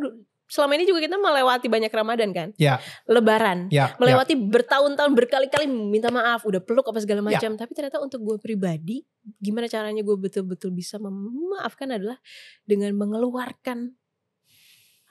selama ini juga kita melewati banyak Ramadan kan, ya. Lebaran, ya. ya. melewati ya. bertahun-tahun berkali-kali minta maaf, udah peluk apa segala ya. macam. Ya. Tapi ternyata untuk gue pribadi, gimana caranya gue betul-betul bisa memaafkan adalah dengan mengeluarkan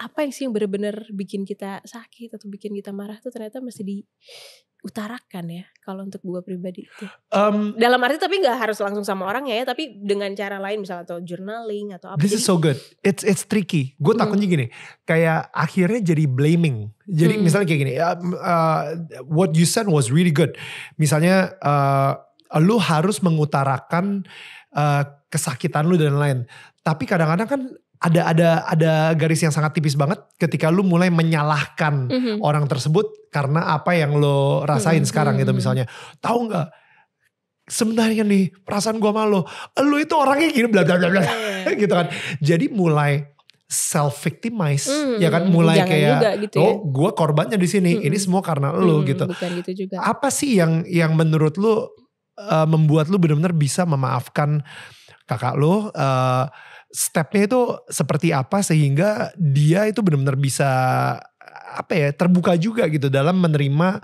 apa yang sih yang benar-benar bikin kita sakit atau bikin kita marah tuh ternyata masih diutarakan ya kalau untuk gue pribadi itu um, dalam arti tapi nggak harus langsung sama orang ya tapi dengan cara lain misalnya atau journaling atau apa this is so good
it's it's tricky gue hmm. takutnya gini kayak akhirnya jadi blaming jadi hmm. misalnya kayak gini uh, uh, what you said was really good misalnya uh, lu harus mengutarakan uh, kesakitan lu dan lain tapi kadang-kadang kan ada ada ada garis yang sangat tipis banget ketika lu mulai menyalahkan mm -hmm. orang tersebut karena apa yang lo rasain mm -hmm. sekarang gitu mhm. misalnya tahu nggak sebenarnya nih perasaan gua malu lu itu orangnya gini bla bla bla bla iya. <laughs> gitu kan jadi mulai self victimize mm, ya kan mulai Jangan kayak juga gitu ya. oh gue korbannya di sini mm, ini mhm. semua karena mm, lo hmm, gitu bukan gitu juga apa sih yang yang menurut lo uh, membuat lo benar-benar bisa memaafkan kakak lo uh, stepnya itu seperti apa sehingga dia itu benar-benar bisa apa ya terbuka juga gitu dalam menerima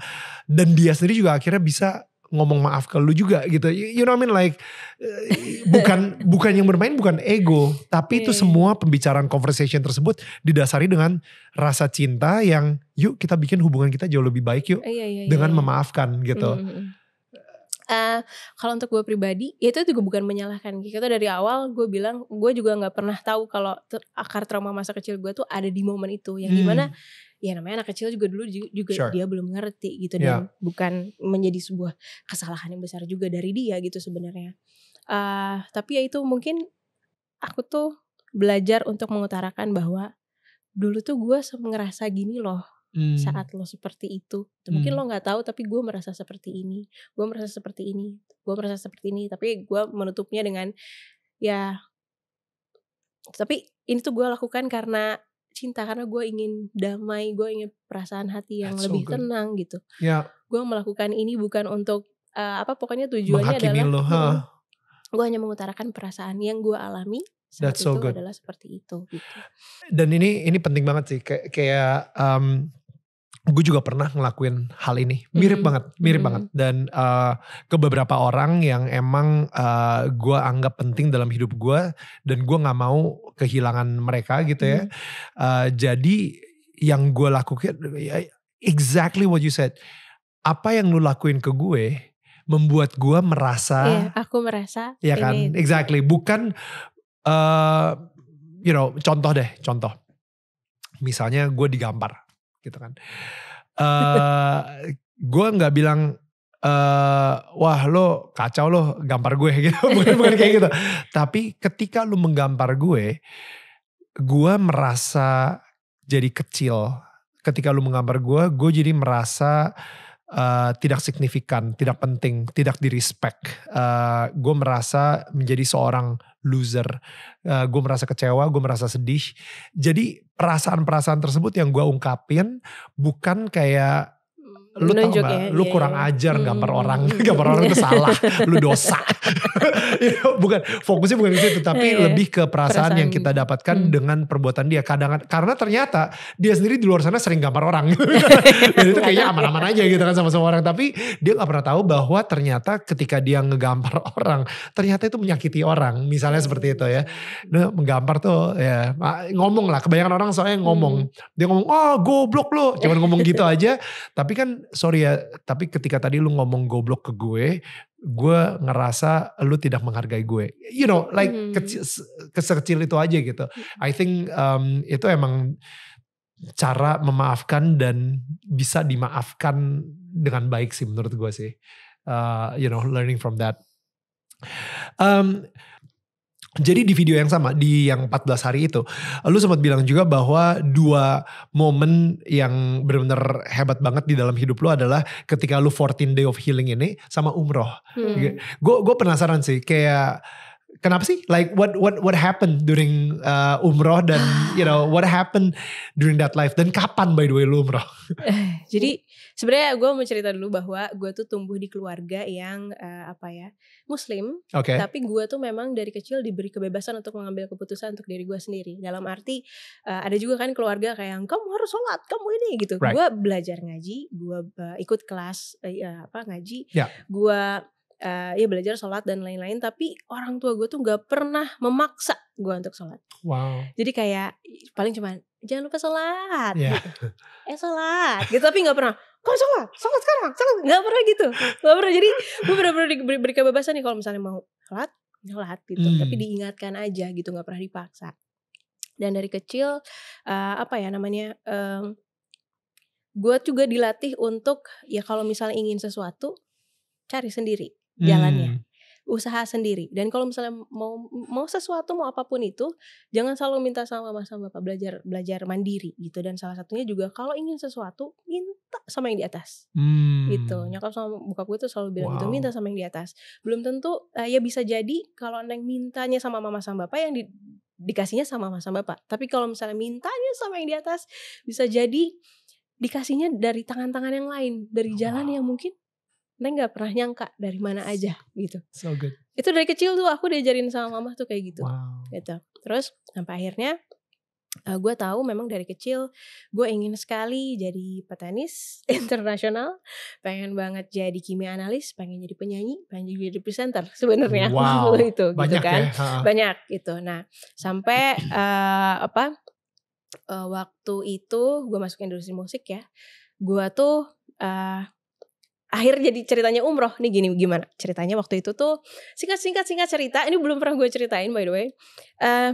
dan dia sendiri juga akhirnya bisa ngomong maaf ke lu juga gitu you, you know what I mean like eh, bukan <laughs> bukan yang bermain bukan ego tapi itu iya. semua pembicaraan conversation tersebut didasari dengan rasa cinta yang yuk kita bikin hubungan kita jauh lebih baik yuk iya, iya, dengan memaafkan gitu mm
-hmm uh, kalau untuk gue pribadi ya itu juga bukan menyalahkan kita dari awal gue bilang gue juga nggak pernah tahu kalau akar trauma masa kecil gue tuh ada di momen itu yang hmm. dimana ya namanya anak kecil juga dulu juga sure. dia belum ngerti gitu yeah. dan bukan menjadi sebuah kesalahan yang besar juga dari dia gitu sebenarnya uh, tapi ya itu mungkin aku tuh belajar untuk mengutarakan bahwa dulu tuh gue ngerasa gini loh hmm. saat lo seperti itu mungkin hmm. lo nggak tahu tapi gue merasa seperti ini gue merasa seperti ini gue merasa seperti ini tapi gue menutupnya dengan ya tapi ini tuh gue lakukan karena cinta karena gue ingin damai gue ingin perasaan hati yang That's lebih so tenang gitu yeah. gue melakukan ini bukan untuk uh, apa pokoknya tujuannya Menghakimi adalah huh? gue hanya mengutarakan perasaan yang gue alami saat That's itu so good. adalah seperti itu gitu.
dan ini ini penting banget sih kayak, kayak um, gue juga pernah ngelakuin hal ini mirip -hmm. banget mirip -hmm. banget dan uh, ke beberapa orang yang emang uh, eh, gue anggap penting dalam hidup gue dan gue nggak mau kehilangan mereka gitu ya -hmm. uh, jadi yang gue lakukan ya, exactly what you said apa yang lu lakuin ke gue membuat gue merasa iya,
aku merasa ya kan ini. exactly
bukan uh, you know contoh deh contoh misalnya gue digampar gitu kan. Uh, eh, gue nggak bilang uh, wah lo kacau lo gampar gue <laughs> gitu, bukan, bukan kayak gitu. Tapi ketika lo menggampar gue, gue merasa jadi kecil. Ketika lo menggampar gue, gue jadi merasa uh, tidak signifikan, tidak penting, tidak di respect. Uh, gue merasa menjadi seorang loser. Uh, gue merasa kecewa, gue merasa sedih. Jadi perasaan-perasaan tersebut yang gue ungkapin bukan kayak lu tau gak, lu ya, iya, kurang iya. ajar hmm. gambar orang, <laughs> gambar orang itu salah, lu dosa. <laughs> Iya, bukan fokusnya bukan di situ, tapi ya, lebih ke perasaan, perasaan yang kita dapatkan hmm. dengan perbuatan dia. Kadang karena ternyata dia sendiri di luar sana sering gambar orang, <laughs> dan itu kayaknya aman-aman aja gitu kan sama-sama orang. Tapi dia nggak pernah tahu bahwa ternyata ketika dia ngegambar orang, ternyata itu menyakiti orang. Misalnya seperti itu ya, nah, menggambar tuh ya ah, ngomong lah. Kebanyakan orang soalnya ngomong, hmm. dia ngomong, oh goblok lo, cuman ngomong gitu aja. Tapi kan sorry ya, tapi ketika tadi lu ngomong goblok ke gue, gue ngerasa lu tidak menghargai gue. You know, like hmm. kecil, kesekecil itu aja gitu. Mm-hmm. I think um, itu emang cara memaafkan dan bisa dimaafkan dengan baik sih menurut gue sih. Uh, you know, learning from that. Um, jadi di video yang sama di yang 14 hari itu, lu sempat bilang juga bahwa dua momen yang benar-benar hebat banget di dalam hidup lu adalah ketika lu 14 day of healing ini sama umroh. Gue hmm. gue penasaran sih kayak kenapa sih? Like what what what happened during uh, umroh dan <sighs> you know what happened during that life dan kapan by the way lu umroh?
<laughs> <sighs> jadi sebenarnya gue mau cerita dulu bahwa gue tuh tumbuh di keluarga yang uh, apa ya Muslim. Okay. Tapi gue tuh memang dari kecil diberi kebebasan untuk mengambil keputusan untuk diri gue sendiri. Dalam arti uh, ada juga kan keluarga kayak yang kamu harus sholat, kamu ini gitu. Right. Gue belajar ngaji, gue uh, ikut kelas uh, apa ngaji, yeah. gue uh, ya belajar sholat dan lain-lain tapi orang tua gue tuh nggak pernah memaksa gue untuk sholat wow jadi kayak paling cuman jangan lupa sholat yeah. Gitu. eh sholat gitu tapi nggak pernah kok sholat sholat sekarang sholat nggak pernah gitu nggak pernah jadi gue pernah benar diberi, diberi kebebasan nih kalau misalnya mau sholat sholat gitu hmm. tapi diingatkan aja gitu nggak pernah dipaksa dan dari kecil uh, apa ya namanya um, gue juga dilatih untuk ya kalau misalnya ingin sesuatu cari sendiri jalannya. Hmm. Usaha sendiri. Dan kalau misalnya mau mau sesuatu mau apapun itu, jangan selalu minta sama mama sama bapak belajar belajar mandiri gitu. Dan salah satunya juga kalau ingin sesuatu minta sama yang di atas. Gitu.
Hmm. Gitu.
Nyokap sama buka gue itu selalu bilang wow. gitu, minta sama yang di atas. Belum tentu uh, ya bisa jadi kalau neng mintanya sama mama sama bapak yang di dikasihnya sama mama sama bapak. Tapi kalau misalnya mintanya sama yang di atas, bisa jadi dikasihnya dari tangan-tangan yang lain, dari jalan wow. yang mungkin Neng gak pernah nyangka dari mana aja gitu. So good. Itu dari kecil tuh aku diajarin sama mama tuh kayak gitu. Wow. Gitu. Terus sampai akhirnya uh, eh, gue tahu memang dari kecil gue ingin sekali jadi petenis <laughs> internasional, pengen banget jadi kimia analis, pengen jadi penyanyi, pengen jadi presenter sebenarnya <laughs> wow. aku itu gitu Banyak gitu kan. Ya. Banyak gitu. Nah, sampai uh, <clears throat> apa? Uh, waktu itu gue masuk industri musik ya. Gue tuh uh, akhir jadi ceritanya umroh nih gini gimana ceritanya waktu itu tuh singkat singkat singkat cerita ini belum pernah gue ceritain by the way uh, eh,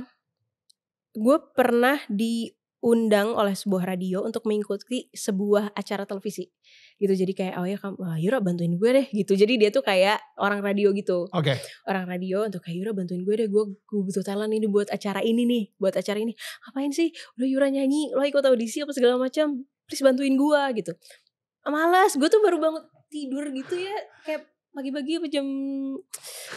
gue pernah diundang oleh sebuah radio untuk mengikuti sebuah acara televisi gitu jadi kayak oh ya kamu oh, Yura bantuin gue deh gitu jadi dia tuh kayak orang radio gitu oke okay. orang radio untuk kayak Yura bantuin gue deh gue gue butuh talent ini buat acara ini nih buat acara ini ngapain sih udah Yura nyanyi lo ikut audisi apa segala macam please bantuin gue gitu malas gue tuh baru bangun tidur gitu ya kayak pagi-pagi apa jam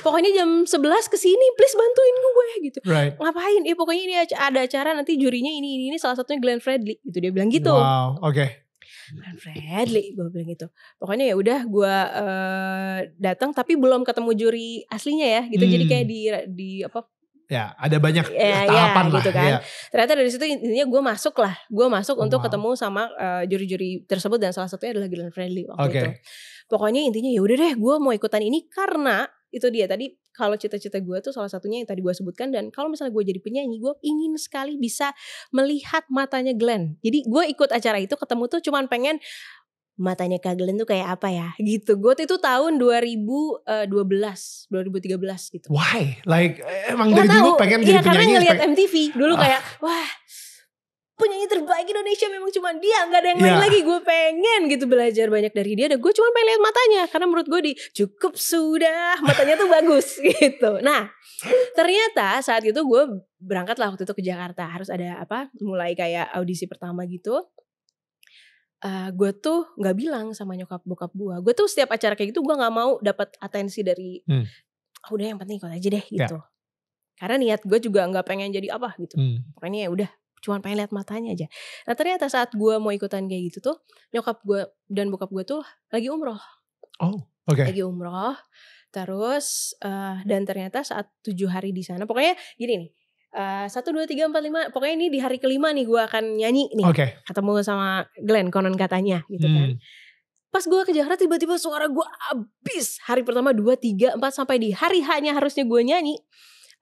pokoknya jam sebelas ke sini please bantuin gue gitu. Right. Ngapain? Ya pokoknya ini ada acara nanti jurinya ini ini ini salah satunya Glenn Fredly gitu dia bilang gitu. Wow, oke. Okay. Glenn Fredly gue bilang gitu. Pokoknya ya udah gue uh, datang tapi belum ketemu juri aslinya ya gitu. Hmm. Jadi kayak di di apa
ya ada banyak ya, tahapan ya, lah gitu kan. Ya.
Ternyata dari situ intinya gue masuk lah, gue masuk oh, untuk wow. ketemu sama juri eh, juri-juri tersebut dan salah satunya adalah Glenn Friendly waktu okay. itu. Pokoknya intinya ya udah deh, gue mau ikutan ini karena itu dia tadi kalau cita-cita gue tuh salah satunya yang tadi gue sebutkan dan kalau misalnya gue jadi penyanyi gue ingin sekali bisa melihat matanya Glenn jadi gue ikut acara itu ketemu tuh cuman pengen matanya Kak Glenn tuh kayak apa ya gitu. Gue tuh itu tahun 2012, 2013 eh, gitu.
Why? Like eh, emang Nggak dari tahu. dulu pengen iya, jadi ya, penyanyi? Iya karena ngeliat
pengen... MTV dulu ah. kayak wah penyanyi terbaik Indonesia memang cuma dia nggak ada yang lain yeah. lagi gue pengen gitu belajar banyak dari dia dan gue cuma pengen lihat matanya karena menurut gue di cukup sudah matanya tuh bagus <laughs> gitu nah ternyata saat itu gue berangkat lah waktu itu ke Jakarta harus ada apa mulai kayak audisi pertama gitu uh, eh, gue tuh nggak bilang sama nyokap bokap gue gue tuh setiap acara kayak gitu gue nggak mau dapat atensi dari hmm. oh, udah yang penting ikut aja deh ya. gitu ya. karena niat gue juga nggak pengen jadi apa gitu hmm. pokoknya ya udah cuman pengen lihat matanya aja nah ternyata saat gue mau ikutan kayak gitu tuh nyokap gue dan bokap gue tuh lagi umroh oh oke okay. lagi umroh terus uh, dan ternyata saat tujuh hari di sana pokoknya gini nih Eh, satu dua tiga empat lima pokoknya ini di hari kelima nih gue akan nyanyi nih okay. ketemu sama Glenn konon katanya gitu kan.
hmm. kan
pas gue ke Jakarta tiba-tiba suara gue abis hari pertama dua tiga empat sampai di hari hanya harusnya gue nyanyi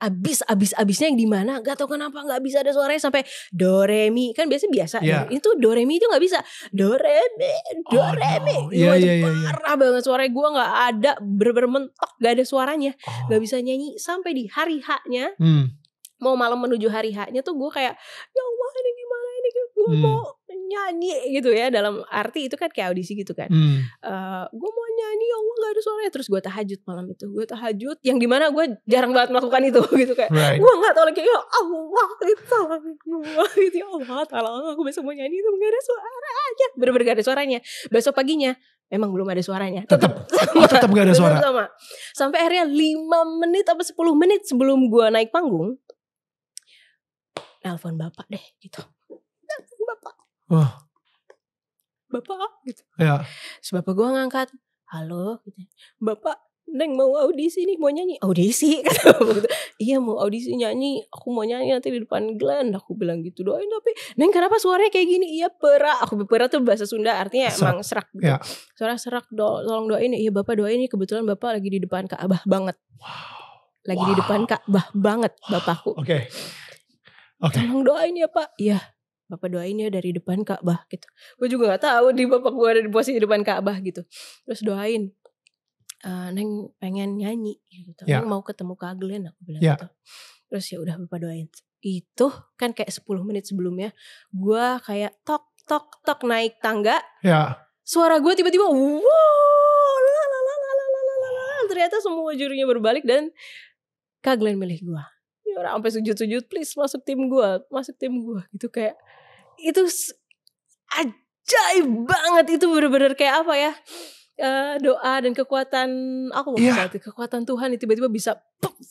abis abis abisnya yang di mana gak tau kenapa nggak bisa ada suaranya sampai do re mi kan biasa biasa yeah. ya. Iya. itu do re mi itu nggak bisa do re mi do oh, re mi no. yeah, yeah, yeah, iya. parah yeah. banget suara gue nggak ada berber mentok gak ada suaranya oh. nggak oh. Gak bisa nyanyi sampai di hari haknya hmm mau malam menuju hari haknya tuh gue kayak ya Allah ini gimana ini gue hmm. mau nyanyi gitu ya dalam arti itu kan kayak audisi gitu kan hmm. uh, gue mau nyanyi ya Allah nggak ada suaranya terus gue tahajud malam itu gue tahajud yang dimana gue jarang banget melakukan itu <laughs> gitu kayak right. gue nggak tahu lagi ya Allah itu gue gitu ya Allah tolong aku besok mau nyanyi itu nggak ada suara aja bener-bener gak ada suaranya besok paginya memang belum ada suaranya. Tetap
oh, tetap gak ada suara.
Sama. Sampai akhirnya 5 menit apa 10 menit sebelum gua naik panggung, nelpon bapak deh gitu
bapak oh. bapak gitu ya
sebab bapak gue ngangkat halo gitu bapak Neng mau audisi nih mau nyanyi audisi gitu. <laughs> iya mau audisi nyanyi aku mau nyanyi nanti di depan Glenn aku bilang gitu doain tapi Neng kenapa suaranya kayak gini iya perak. aku pera tuh bahasa Sunda artinya serak. emang serak gitu. ya. suara serak do tolong doain ya. iya bapak doain nih ya, kebetulan bapak lagi di depan Kaabah banget wow. lagi wow. di depan Kaabah banget wow. bapakku oke okay okay. tolong doain ya pak iya bapak doain ya dari depan Ka'bah gitu gue juga nggak tahu di bapak gue ada di posisi depan Ka'bah gitu terus doain uh, neng pengen nyanyi gitu yeah. neng mau ketemu Kak Glenn aku bilang yeah. gitu terus ya udah bapak doain itu kan kayak 10 menit sebelumnya gue kayak tok tok tok naik tangga yeah. suara gue tiba-tiba wow ternyata semua jurinya berbalik dan Kak Glenn milih gue orang sampai sujud-sujud please masuk tim gue masuk tim gue gitu kayak itu ajaib banget itu bener-bener kayak apa ya Uh, doa dan kekuatan aku yeah. saat kekuatan Tuhan itu tiba-tiba bisa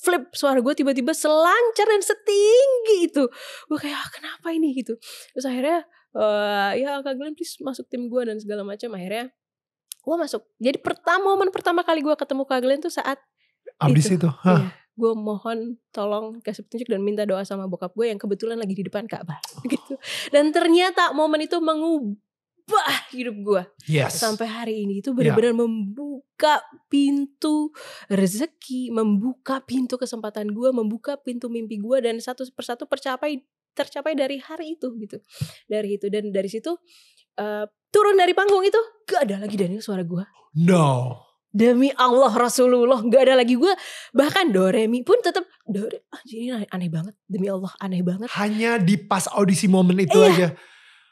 flip suara gue tiba-tiba selancar dan setinggi itu gue kayak ah, kenapa ini gitu terus akhirnya uh, ya kak Glenn please masuk tim gue dan segala macam akhirnya gue masuk jadi pertama momen pertama kali gue ketemu kak Glenn tuh saat abis itu, itu. Huh. Iya gue mohon tolong kasih petunjuk dan minta doa sama bokap gue yang kebetulan lagi di depan Ka'bah oh. <laughs> gitu. Dan ternyata momen itu mengubah hidup gue. Yes. Sampai hari ini itu ya. benar-benar yeah. membuka pintu rezeki, membuka pintu kesempatan gue, membuka pintu mimpi gue dan satu persatu tercapai tercapai dari hari itu gitu. Dari itu dan dari situ uh, turun dari panggung itu gak ada lagi Daniel suara gue.
No
demi Allah Rasulullah nggak ada lagi gue bahkan Doremi pun tetap Dore ah, jadi aneh, banget demi Allah aneh banget hanya di pas audisi momen itu iya. aja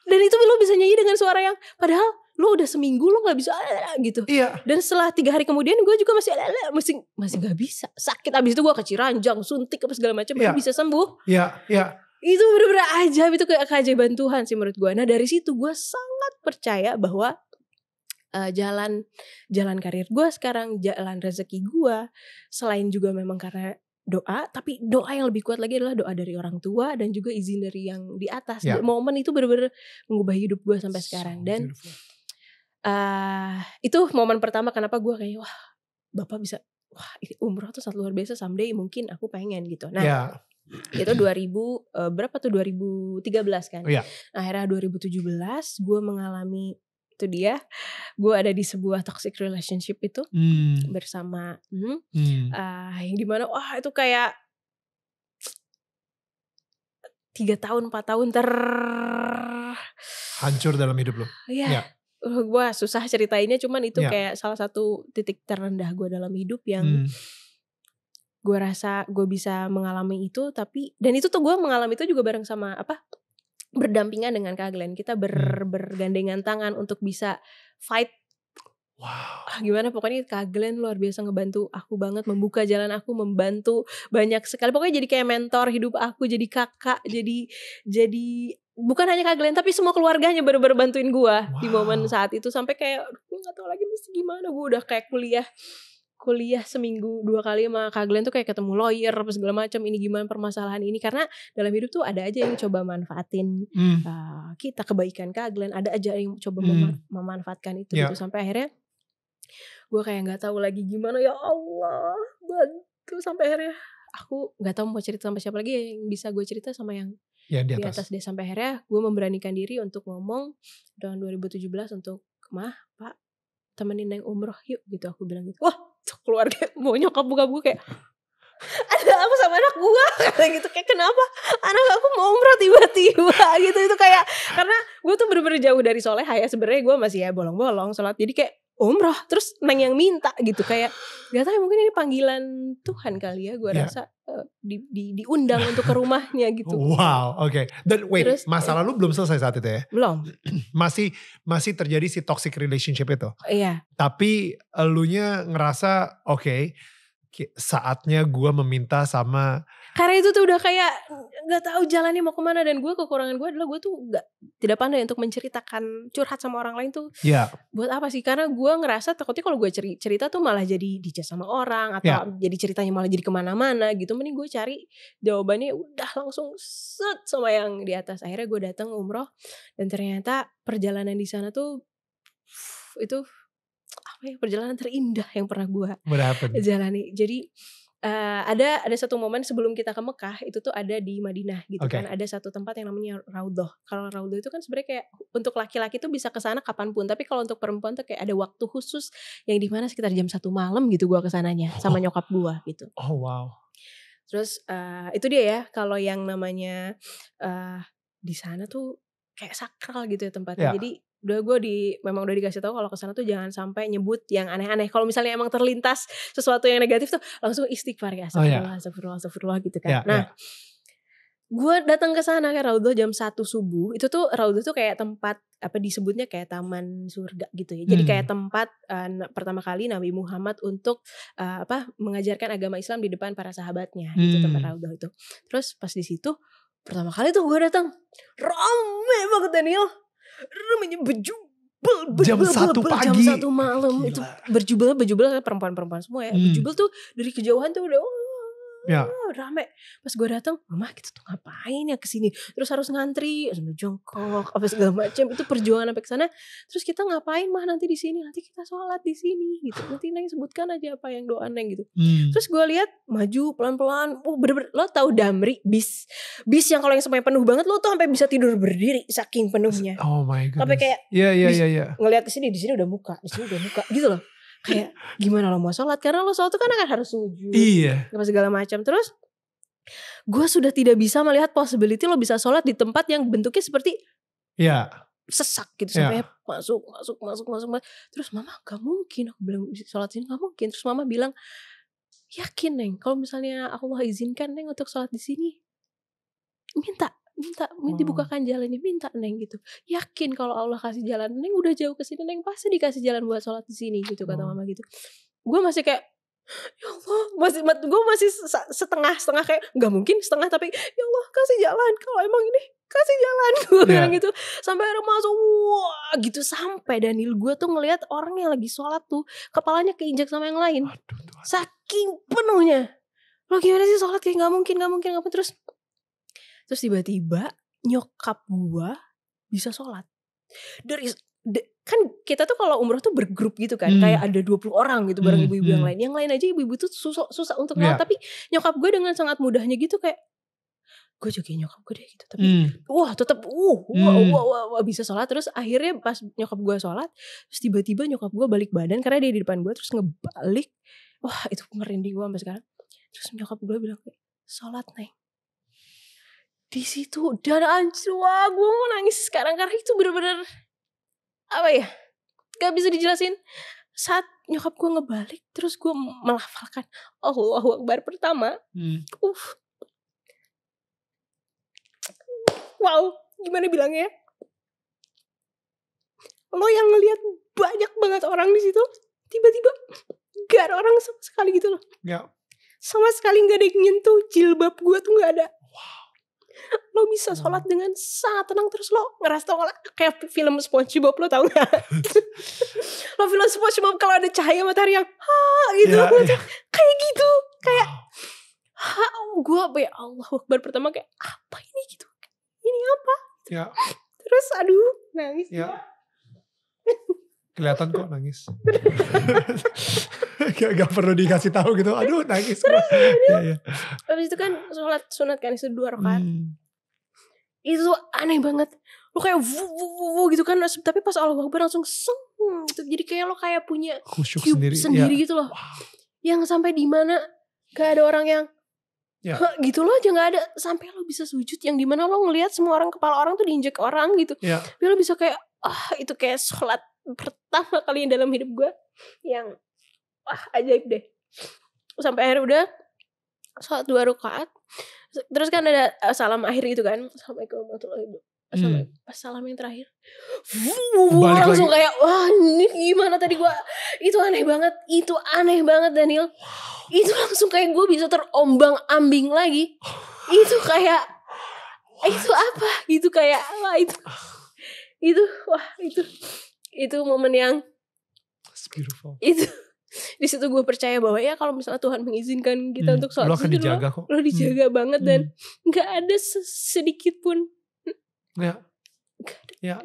dan itu lo bisa nyanyi dengan suara yang padahal lo udah seminggu lo nggak bisa gitu iya. dan setelah tiga hari kemudian gue juga masih masih masih nggak bisa sakit abis itu gue keciranjang suntik apa segala macam iya. bisa sembuh
iya iya
itu bener-bener ajaib itu kayak keajaiban Tuhan sih menurut gue. Nah dari situ gue sangat percaya bahwa uh, jalan jalan karir gue sekarang jalan rezeki gue selain juga memang karena doa tapi doa yang lebih kuat lagi adalah doa dari orang tua dan juga izin dari yang di atas yeah. momen itu benar-benar mengubah hidup gue sampai so sekarang dan uh, itu momen pertama kenapa gue kayak wah bapak bisa wah ini umroh tuh sangat luar biasa someday mungkin aku pengen gitu nah yeah itu 2000 uh, eh, berapa tuh 2013 kan. Oh, iya. Akhirnya 2017 gue mengalami itu dia gue ada di sebuah toxic relationship itu hmm. bersama hmm, hmm. Uh, yang dimana wah itu kayak tiga tahun empat tahun ter
hancur dalam hidup lo
iya yeah. yeah. Oh, gue susah ceritainnya cuman itu yeah. kayak salah satu titik terendah gue dalam hidup yang hmm. gue rasa gue bisa mengalami itu tapi dan itu tuh gue mengalami itu juga bareng sama apa berdampingan dengan Kak Glenn. Kita ber, hmm. bergandengan tangan untuk bisa fight Wow. Ah, gimana pokoknya Kak Glenn luar biasa ngebantu aku banget membuka jalan aku membantu banyak sekali pokoknya jadi kayak mentor hidup aku jadi kakak jadi jadi bukan hanya Kak Glenn tapi semua keluarganya baru-baru bantuin gua wow. di momen saat itu sampai kayak gue nggak tahu lagi mesti gimana gue udah kayak kuliah kuliah seminggu dua kali sama Kak Glenn tuh kayak ketemu lawyer apa segala macam ini gimana permasalahan ini karena dalam hidup tuh ada aja yang coba manfaatin
hmm. uh,
kita kebaikan Kak Glenn ada aja yang coba hmm. memanfaatkan itu yeah. gitu sampai akhirnya gue kayak nggak tahu lagi gimana ya Allah bantu sampai akhirnya aku nggak tahu mau cerita sama siapa lagi yang bisa gue cerita sama yang ya, di, atas. di atas dia sampai akhirnya gue memberanikan diri untuk ngomong tahun 2017 untuk mah pak temenin naik umroh yuk gitu aku bilang gitu wah keluarga mau <laughs> nyokap buka buka kayak <laughs> ada aku sama anak gua <laughs> kata gitu kayak kenapa anak aku mau umroh tiba-tiba gitu itu kayak karena gua tuh bener-bener jauh dari soleh ya sebenarnya gua masih ya bolong-bolong sholat jadi kayak umroh terus neng yang minta gitu kayak <sighs> gak tahu mungkin ini panggilan Tuhan kali ya gue yeah. rasa uh, di, di diundang untuk ke rumahnya gitu wow
oke okay. dan wait terus, masa lalu eh belum selesai saat itu ya belum <clears throat> masih masih terjadi si toxic relationship itu iya yeah. tapi elunya ngerasa oke okay, saatnya gue meminta sama
karena itu tuh udah kayak nggak tahu jalannya mau kemana dan gue kekurangan gue adalah gue tuh nggak tidak pandai untuk menceritakan curhat sama orang lain tuh yeah. buat apa sih karena gue ngerasa takutnya kalau gue cerita, cerita tuh malah jadi dijat sama orang atau yeah. jadi ceritanya malah jadi kemana-mana gitu mending gue cari jawabannya udah langsung set sama yang di atas akhirnya gue datang umroh dan ternyata perjalanan di sana tuh itu apa ya perjalanan terindah yang pernah gue jalani jadi Uh, ada ada satu momen sebelum kita ke Mekah itu tuh ada di Madinah gitu okay. kan ada satu tempat yang namanya Raudoh Kalau Raudoh itu kan sebenarnya kayak untuk laki-laki tuh bisa ke sana kapanpun, tapi kalau untuk perempuan tuh kayak ada waktu khusus yang di mana sekitar jam satu malam gitu gua kesananya sama oh. nyokap gua gitu. Oh wow. Terus uh, itu dia ya kalau yang namanya uh, di sana tuh kayak sakral gitu ya tempatnya. Yeah. Jadi udah gue di memang udah dikasih tahu kalau kesana tuh jangan sampai nyebut yang aneh-aneh kalau misalnya emang terlintas sesuatu yang negatif tuh langsung istighfar ya oh, iya. astagfirullah oh, astagfirullah astagfirullah gitu kan yeah, nah yeah. gue datang ke sana kan Raudhah jam satu subuh itu tuh Raudhah tuh kayak tempat apa disebutnya kayak taman surga gitu ya jadi hmm. kayak tempat uh, pertama kali Nabi Muhammad untuk uh, apa mengajarkan agama Islam di depan para sahabatnya gitu, hmm. itu tempat Raudhah itu terus pas di situ pertama kali tuh gue datang rame banget Daniel rumahnya berjubel, jam satu pagi jam satu malam itu berjubel berjubel kan perempuan-perempuan semua ya hmm. berjubel tuh dari kejauhan tuh udah oh ya. Oh, rame pas gue datang mama kita tuh ngapain ya kesini terus harus ngantri sambil jongkok apa segala macam itu perjuangan sampai ke sana terus kita ngapain mah nanti di sini nanti kita sholat di sini gitu nanti neng sebutkan aja apa yang doa neng gitu hmm. terus gue lihat maju pelan pelan oh bener bener lo tau damri bis bis yang kalau yang semuanya penuh banget lo tuh sampai bisa tidur berdiri saking penuhnya oh my god sampai kayak yeah, yeah, yeah. Iya. ngelihat kesini di sini udah muka di sini udah muka gitu loh kayak gimana lo mau sholat karena lo sholat tuh kan akan harus sujud iya apa segala macam terus gue sudah tidak bisa melihat possibility lo bisa sholat di tempat yang bentuknya seperti ya sesak gitu iya. sampai ya. masuk masuk masuk masuk masuk terus mama gak mungkin aku bilang sholat sini gak mungkin terus mama bilang yakin neng kalau misalnya Allah izinkan neng untuk sholat di sini minta minta minta hmm. dibukakan jalannya minta neng gitu yakin kalau Allah kasih jalan neng udah jauh ke sini neng pasti dikasih jalan buat sholat di sini gitu kata mama gitu gue masih kayak ya Allah masih gue masih setengah setengah kayak nggak mungkin setengah tapi ya Allah kasih jalan kalau emang ini kasih jalan <laughs> gue yeah. gitu sampai rumah masuk wah gitu sampai Daniel gue tuh ngelihat orang yang lagi sholat tuh kepalanya keinjak sama yang lain aduh, aduh, saking penuhnya lo gimana sih sholat kayak nggak mungkin nggak mungkin nggak mungkin terus terus tiba-tiba nyokap gua bisa sholat dari kan kita tuh kalau umroh tuh bergrup gitu kan hmm. kayak ada 20 orang gitu bareng hmm, ibu-ibu hmm. yang lain yang lain aja ibu-ibu tuh susah, susah untuk yeah. Iya. tapi nyokap gue dengan sangat mudahnya gitu kayak gue joget nyokap gue deh gitu tapi hmm. wah tetap uh wah, hmm. wah, wah, wah, bisa sholat terus akhirnya pas nyokap gue sholat terus tiba-tiba nyokap gue balik badan karena dia di depan gue terus ngebalik wah itu merinding gue sampai sekarang terus nyokap gue bilang sholat neng di situ dan anjir wah gue mau nangis sekarang karena itu bener-bener apa ya gak bisa dijelasin saat nyokap gue ngebalik terus gue melafalkan Allahu Akbar pertama hmm. uh wow gimana bilangnya lo yang ngelihat banyak banget orang di situ tiba-tiba gak ada orang sama sekali gitu loh ya. sama sekali gak ada yang nyentuh jilbab gue tuh gak ada wow lo bisa hmm. sholat dengan sangat tenang terus lo ngerasa tau kayak film SpongeBob lo tau gak <laughs> lo film SpongeBob kalau ada cahaya matahari yang ha gitu yeah, yeah. kayak gitu kayak ha gue apa ya Allah Akbar pertama kayak apa ini gitu ini apa yeah. terus aduh nangis yeah.
kelihatan kok nangis <laughs> <laughs> gak, gak perlu dikasih tahu gitu aduh nangis terus ya, ya.
habis itu kan sholat sunat kan itu dua rakaat hmm. itu aneh banget lu kayak wuh wuh wuh wuh gitu kan tapi pas Allah Akbar langsung seng gitu jadi kayak lo kayak punya Khusyuk sendiri, sendiri ya. gitu loh wow. yang sampai di mana gak ada orang yang Ya. Hah, gitu loh aja nggak ada sampai lo bisa sujud yang di mana lo ngelihat semua orang kepala orang tuh diinjek orang gitu ya. tapi lo bisa kayak ah oh, itu kayak sholat pertama kali dalam hidup gue yang wah ajaib deh sampai akhir udah sholat dua rakaat terus kan ada eh, salam akhir gitu kan assalamualaikum warahmatullahi wabarakatuh hmm. pas salam yang terakhir Wuh, langsung lagi. kayak wah ini gimana tadi gue itu aneh banget itu aneh banget Daniel itu langsung kayak gue bisa terombang ambing lagi itu kayak itu apa itu kayak wah itu itu wah itu itu momen yang It's beautiful. itu di situ gue percaya bahwa ya kalau misalnya Tuhan mengizinkan kita hmm. untuk sholat lo akan sujud dijaga lo, kok. lo dijaga hmm. banget dan hmm. nggak ada sedikit pun ya gak ada ya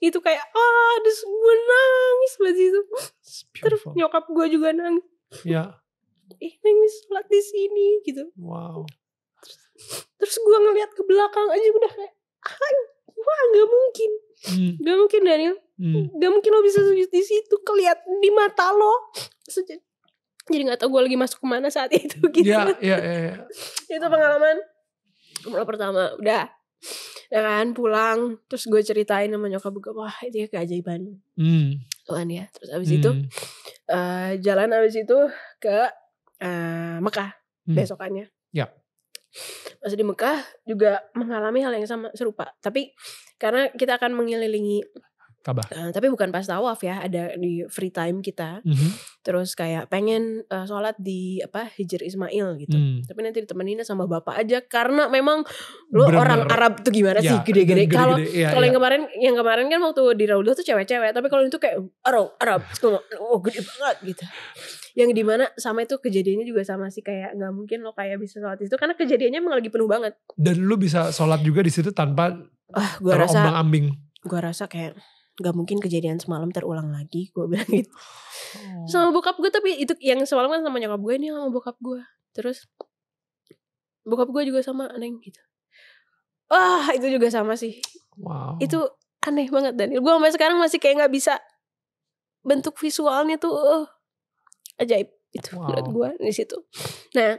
itu kayak ah terus gue nangis banget itu terus nyokap gue juga nangis ya eh nangis sholat di sini gitu
wow terus,
terus gue ngeliat ke belakang aja udah kayak wah nggak mungkin hmm. nggak hmm. mungkin Daniel hmm. Gak mungkin lo bisa di situ keliat di mata lo jadi nggak tau gue lagi masuk kemana saat <laughs> itu
gitu Iya, ya, ya,
itu pengalaman Kemudian pertama udah ya kan pulang terus gue ceritain sama nyokap gue wah itu ya keajaiban hmm. Tuhan ya terus abis hmm. itu uh, eh, jalan abis itu ke uh, Mekah hmm. besokannya yeah masa di Mekah juga mengalami hal yang sama serupa. Tapi karena kita akan mengelilingi Kabah. Uh, tapi bukan pas tawaf ya, ada di free time kita. Mm -hmm. Terus kayak pengen uh, sholat di apa Hijr Ismail gitu. Mm. Tapi nanti ditemenin sama bapak aja karena memang
lu Bener. orang Arab
tuh gimana ya, sih gede-gede. Kalau ya, kalau ya. yang iya. kemarin yang kemarin kan waktu di Raudhah tuh cewek-cewek, tapi kalau itu kayak Arab, Arab, oh gede banget gitu yang dimana sama itu kejadiannya juga sama sih kayak nggak mungkin lo kayak bisa sholat itu karena kejadiannya emang lagi penuh banget
dan lu bisa sholat juga di situ tanpa
ah gua rasa ambing gua rasa kayak nggak mungkin kejadian semalam terulang lagi gua bilang gitu oh. sama bokap gue tapi itu yang semalam kan sama nyokap gue ini sama bokap gue terus bokap gue juga sama aneh gitu wah itu juga sama sih wow. itu aneh banget dan gua sampai sekarang masih kayak nggak bisa bentuk visualnya tuh uh, ajaib itu <laughs> wow. menurut gue di situ nah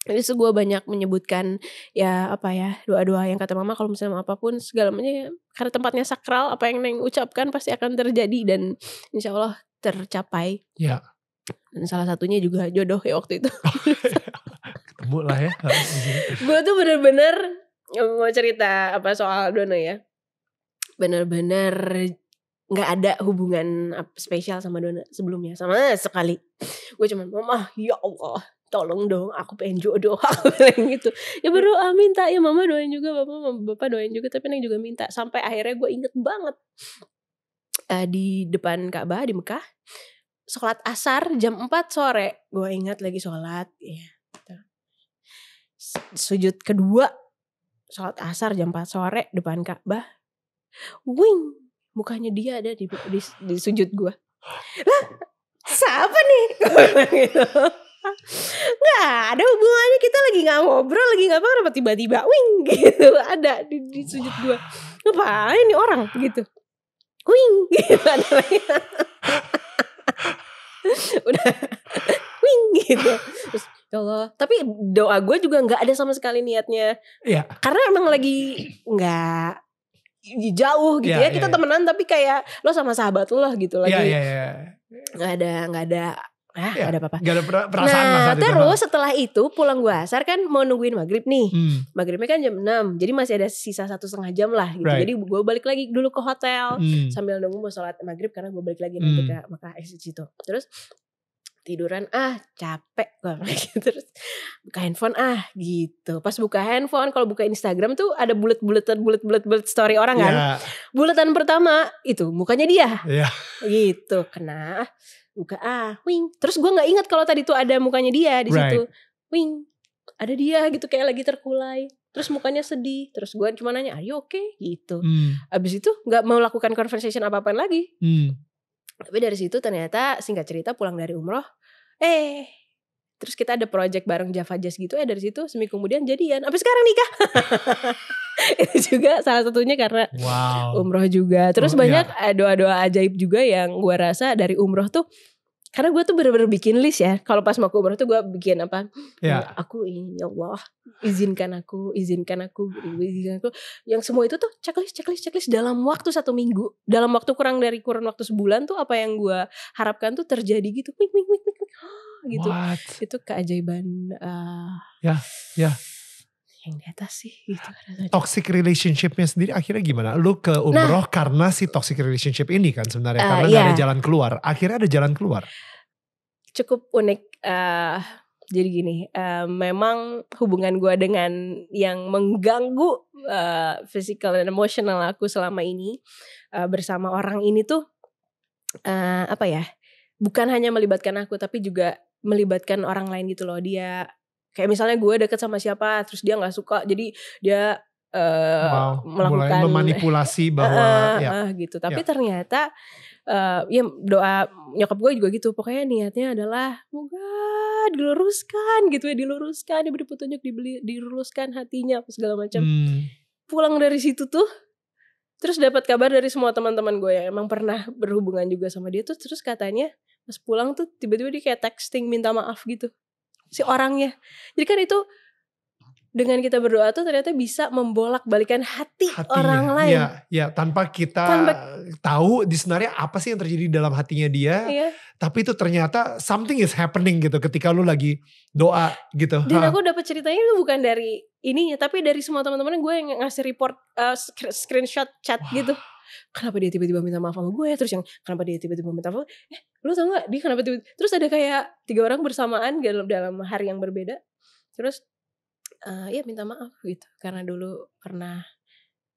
jadi itu gue banyak menyebutkan ya apa ya doa-doa yang kata mama kalau misalnya apapun segala macamnya karena tempatnya sakral apa yang neng ucapkan pasti akan terjadi dan insya Allah tercapai. Ya. Dan salah satunya juga jodoh ya waktu itu.
<laughs> Ketemu lah ya.
<laughs> gue tuh bener-bener mau cerita apa soal dono ya. Bener-bener nggak ada hubungan spesial sama Dona sebelumnya sama sekali gue cuman mama ya Allah tolong dong aku pengen jodoh <laughs> aku bilang gitu ya berdoa minta ya mama doain juga bapak bapak doain juga tapi neng juga minta sampai akhirnya gue inget banget uh, di depan Ka'bah di Mekah sholat asar jam 4 sore gue ingat lagi sholat ya sujud kedua sholat asar jam 4 sore depan Ka'bah wing mukanya dia ada di di, di sujud gue lah <gasps> siapa nih <laughs> gitu. nggak ada hubungannya kita lagi nggak ngobrol lagi nggak apa apa tiba-tiba wing <laughs> gitu ada di, di sujud gue ngapain nih orang gitu wing <laughs> gitu ada lagi udah wing gitu terus ya Allah tapi doa gue juga nggak ada sama sekali niatnya ya. karena emang lagi nggak jauh gitu yeah, ya, ya kita yeah, temenan yeah. tapi kayak lo sama sahabat lo lah gitu lagi yeah, yeah, yeah. nggak ada nggak ada ah yeah,
ada apa-apa nggak ada perasaan nah terus itu, nah.
setelah itu pulang gue asar kan mau nungguin maghrib nih hmm. maghribnya kan jam 6 jadi masih ada sisa satu setengah jam lah gitu right. jadi gue balik lagi dulu ke hotel hmm. sambil nunggu mau sholat maghrib karena gue balik lagi hmm. nanti ke Mekah eh, situ terus tiduran ah capek gue <laughs> gitu, terus buka handphone ah gitu pas buka handphone kalau buka Instagram tuh ada bulat buletan bulat-bulat bulat story orang kan yeah. bulatan pertama itu mukanya dia yeah. gitu kena buka ah wing terus gue nggak ingat kalau tadi tuh ada mukanya dia di right. situ wing ada dia gitu kayak lagi terkulai terus mukanya sedih terus gue cuma nanya ayo oke okay gitu hmm. abis itu nggak mau lakukan conversation apa apa lagi hmm tapi dari situ ternyata singkat cerita pulang dari umroh, eh terus kita ada project bareng Java Jazz gitu ya eh, dari situ seminggu kemudian jadian. tapi sekarang nikah? <laughs> itu juga salah satunya karena wow. umroh juga. Terus oh, iya. banyak eh, doa-doa ya. ajaib juga yang gua rasa dari umroh tuh karena gue tuh bener-bener bikin list ya kalau pas mau kubar tuh gue bikin apa yeah. Ya, aku ini ya Allah izinkan aku izinkan aku izinkan aku yang semua itu tuh checklist checklist checklist dalam waktu satu minggu dalam waktu kurang dari kurang waktu sebulan tuh apa yang gue harapkan tuh terjadi gitu mik mik mik mik <gasps> gitu What? itu keajaiban uh,
ya yeah, ya yeah
yang di atas sih gitu. Ah,
toxic relationshipnya sendiri akhirnya gimana? Lu ke umroh nah, karena si toxic relationship ini kan sebenarnya uh, karena yeah. ada iya. jalan keluar. Akhirnya ada jalan keluar.
Cukup unik. Uh, jadi gini, uh, memang hubungan gue dengan yang mengganggu uh, physical dan emotional aku selama ini uh, bersama orang ini tuh uh, apa ya? Bukan hanya melibatkan aku, tapi juga melibatkan orang lain gitu loh. Dia kayak misalnya gue deket sama siapa terus dia nggak suka jadi dia uh, eh, wow, melakukan memanipulasi <laughs> bahwa uh, ya. uh, gitu tapi ya. ternyata uh, ya doa nyokap gue juga gitu pokoknya niatnya adalah moga diluruskan gitu ya diluruskan diberi petunjuk dibeli diluruskan hatinya apa segala macam hmm. pulang dari situ tuh terus dapat kabar dari semua teman-teman gue yang emang pernah berhubungan juga sama dia tuh terus katanya pas pulang tuh tiba-tiba dia kayak texting minta maaf gitu si orangnya. Jadi kan itu dengan kita berdoa tuh ternyata bisa membolak balikan hati, Hatinya, orang iya, lain. Iya,
ya, tanpa kita tanpa, tahu di sebenarnya apa sih yang terjadi dalam hatinya dia. Iya. Tapi itu ternyata something is happening gitu ketika lu lagi doa gitu. Dan ha. aku
dapat ceritanya itu bukan dari ininya, tapi dari semua teman-teman gue yang ngasih report uh, screenshot chat wow. gitu kenapa dia tiba-tiba minta maaf sama gue terus yang kenapa dia tiba-tiba minta maaf eh lu tau gak dia kenapa tiba-tiba terus ada kayak tiga orang bersamaan dalam dalam hari yang berbeda terus uh, ya minta maaf gitu karena dulu pernah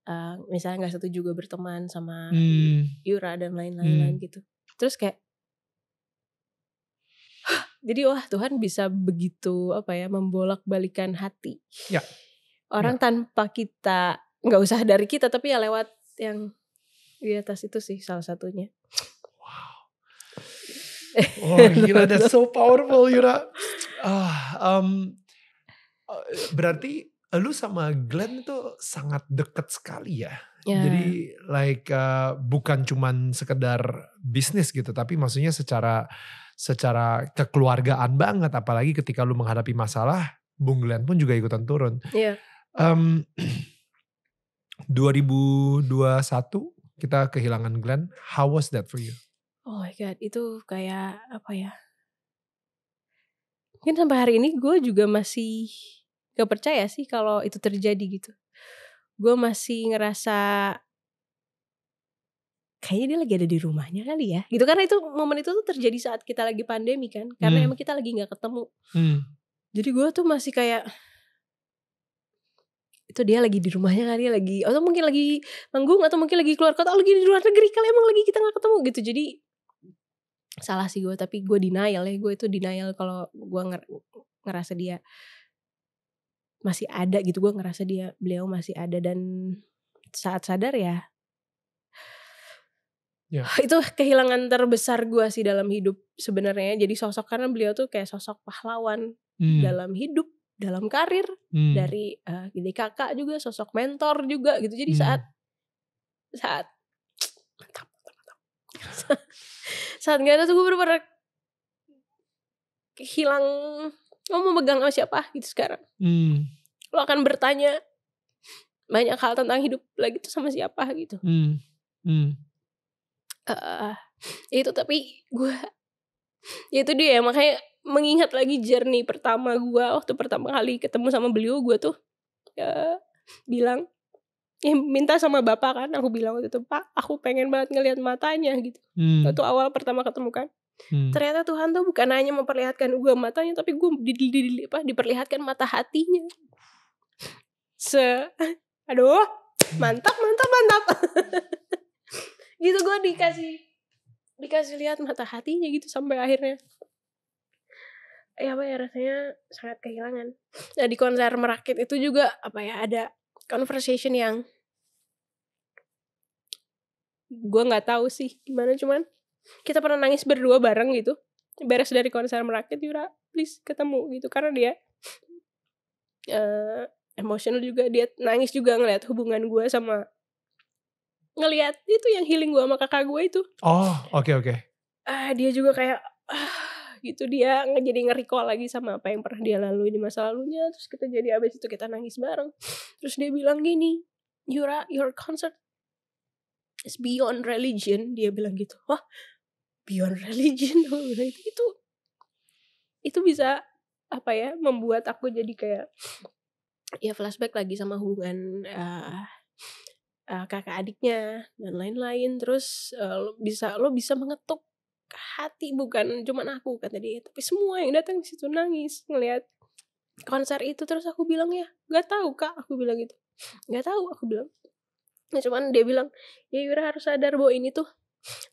uh, misalnya nggak satu juga berteman sama hmm. Yura dan lain-lain hmm. gitu terus kayak jadi wah Tuhan bisa begitu apa ya membolak balikan hati ya. orang ya. tanpa kita nggak usah dari kita tapi ya lewat yang di atas itu sih salah satunya. Wow.
Oh, <laughs> Yura, that's so powerful, Yura. Ah, um, berarti lu sama Glenn itu sangat deket sekali ya. Yeah. Jadi like uh, bukan cuman sekedar bisnis gitu, tapi maksudnya secara secara kekeluargaan banget. Apalagi ketika lu menghadapi masalah, Bung Glenn pun juga ikutan turun. Iya. Yeah. Um, 2021 kita kehilangan Glenn. How was that for you?
Oh my god, itu kayak apa ya? Mungkin sampai hari ini gue juga masih gak percaya sih kalau itu terjadi gitu. Gue masih ngerasa kayaknya dia lagi ada di rumahnya kali ya gitu karena itu momen itu tuh terjadi saat kita lagi pandemi kan karena hmm. emang kita lagi gak ketemu hmm. jadi gue tuh masih kayak itu dia lagi di rumahnya kan dia lagi atau mungkin lagi manggung atau mungkin lagi keluar kota atau oh, lagi di luar negeri kali emang lagi kita nggak ketemu gitu jadi salah sih gue tapi gue denial ya gue itu denial kalau gue nger ngerasa dia masih ada gitu gue ngerasa dia beliau masih ada dan saat sadar ya Yeah. <sighs> Itu kehilangan terbesar gue sih dalam hidup sebenarnya. Jadi sosok karena beliau tuh kayak sosok pahlawan hmm. dalam hidup dalam karir hmm. dari uh, kakak juga sosok mentor juga gitu jadi hmm. saat saat mantap mantap mantap <laughs> saat nggak ada tuh gue bener hilang lo oh, mau megang sama siapa gitu sekarang hmm. lo akan bertanya banyak hal tentang hidup lagi tuh sama siapa gitu
hmm. Hmm.
Uh, itu tapi gue ya itu dia makanya mengingat lagi journey pertama gue waktu pertama kali ketemu sama beliau gue tuh ya, bilang ya minta sama bapak kan aku bilang waktu itu pak aku pengen banget ngelihat matanya gitu hmm. waktu awal pertama ketemu kan hmm. ternyata Tuhan tuh bukan hanya memperlihatkan gue matanya tapi gue di, di, di, di, apa, diperlihatkan mata hatinya se aduh mantap mantap mantap <laughs> gitu gue dikasih dikasih lihat mata hatinya gitu sampai akhirnya ya apa ya rasanya sangat kehilangan. Nah di konser merakit itu juga apa ya ada conversation yang gue nggak tahu sih gimana cuman kita pernah nangis berdua bareng gitu beres dari konser merakit Yura please ketemu gitu karena dia uh, emosional juga dia nangis juga ngeliat hubungan gue sama ngeliat itu yang healing gue sama kakak gue itu
oh oke okay, oke okay.
uh, dia juga kayak uh, gitu dia jadi ngeriko lagi sama apa yang pernah dia lalui di masa lalunya terus kita jadi abis itu kita nangis bareng terus dia bilang gini your your concert is beyond religion dia bilang gitu wah beyond religion <laughs> itu itu itu bisa apa ya membuat aku jadi kayak ya flashback lagi sama hubungan uh, uh, kakak adiknya dan lain-lain terus uh, lo bisa lo bisa mengetuk hati bukan cuma aku kan tadi tapi semua yang datang di situ nangis ngelihat konser itu terus aku bilang ya nggak tahu kak aku bilang gitu nggak tahu aku bilang nah cuman dia bilang ya Yura harus sadar bahwa ini tuh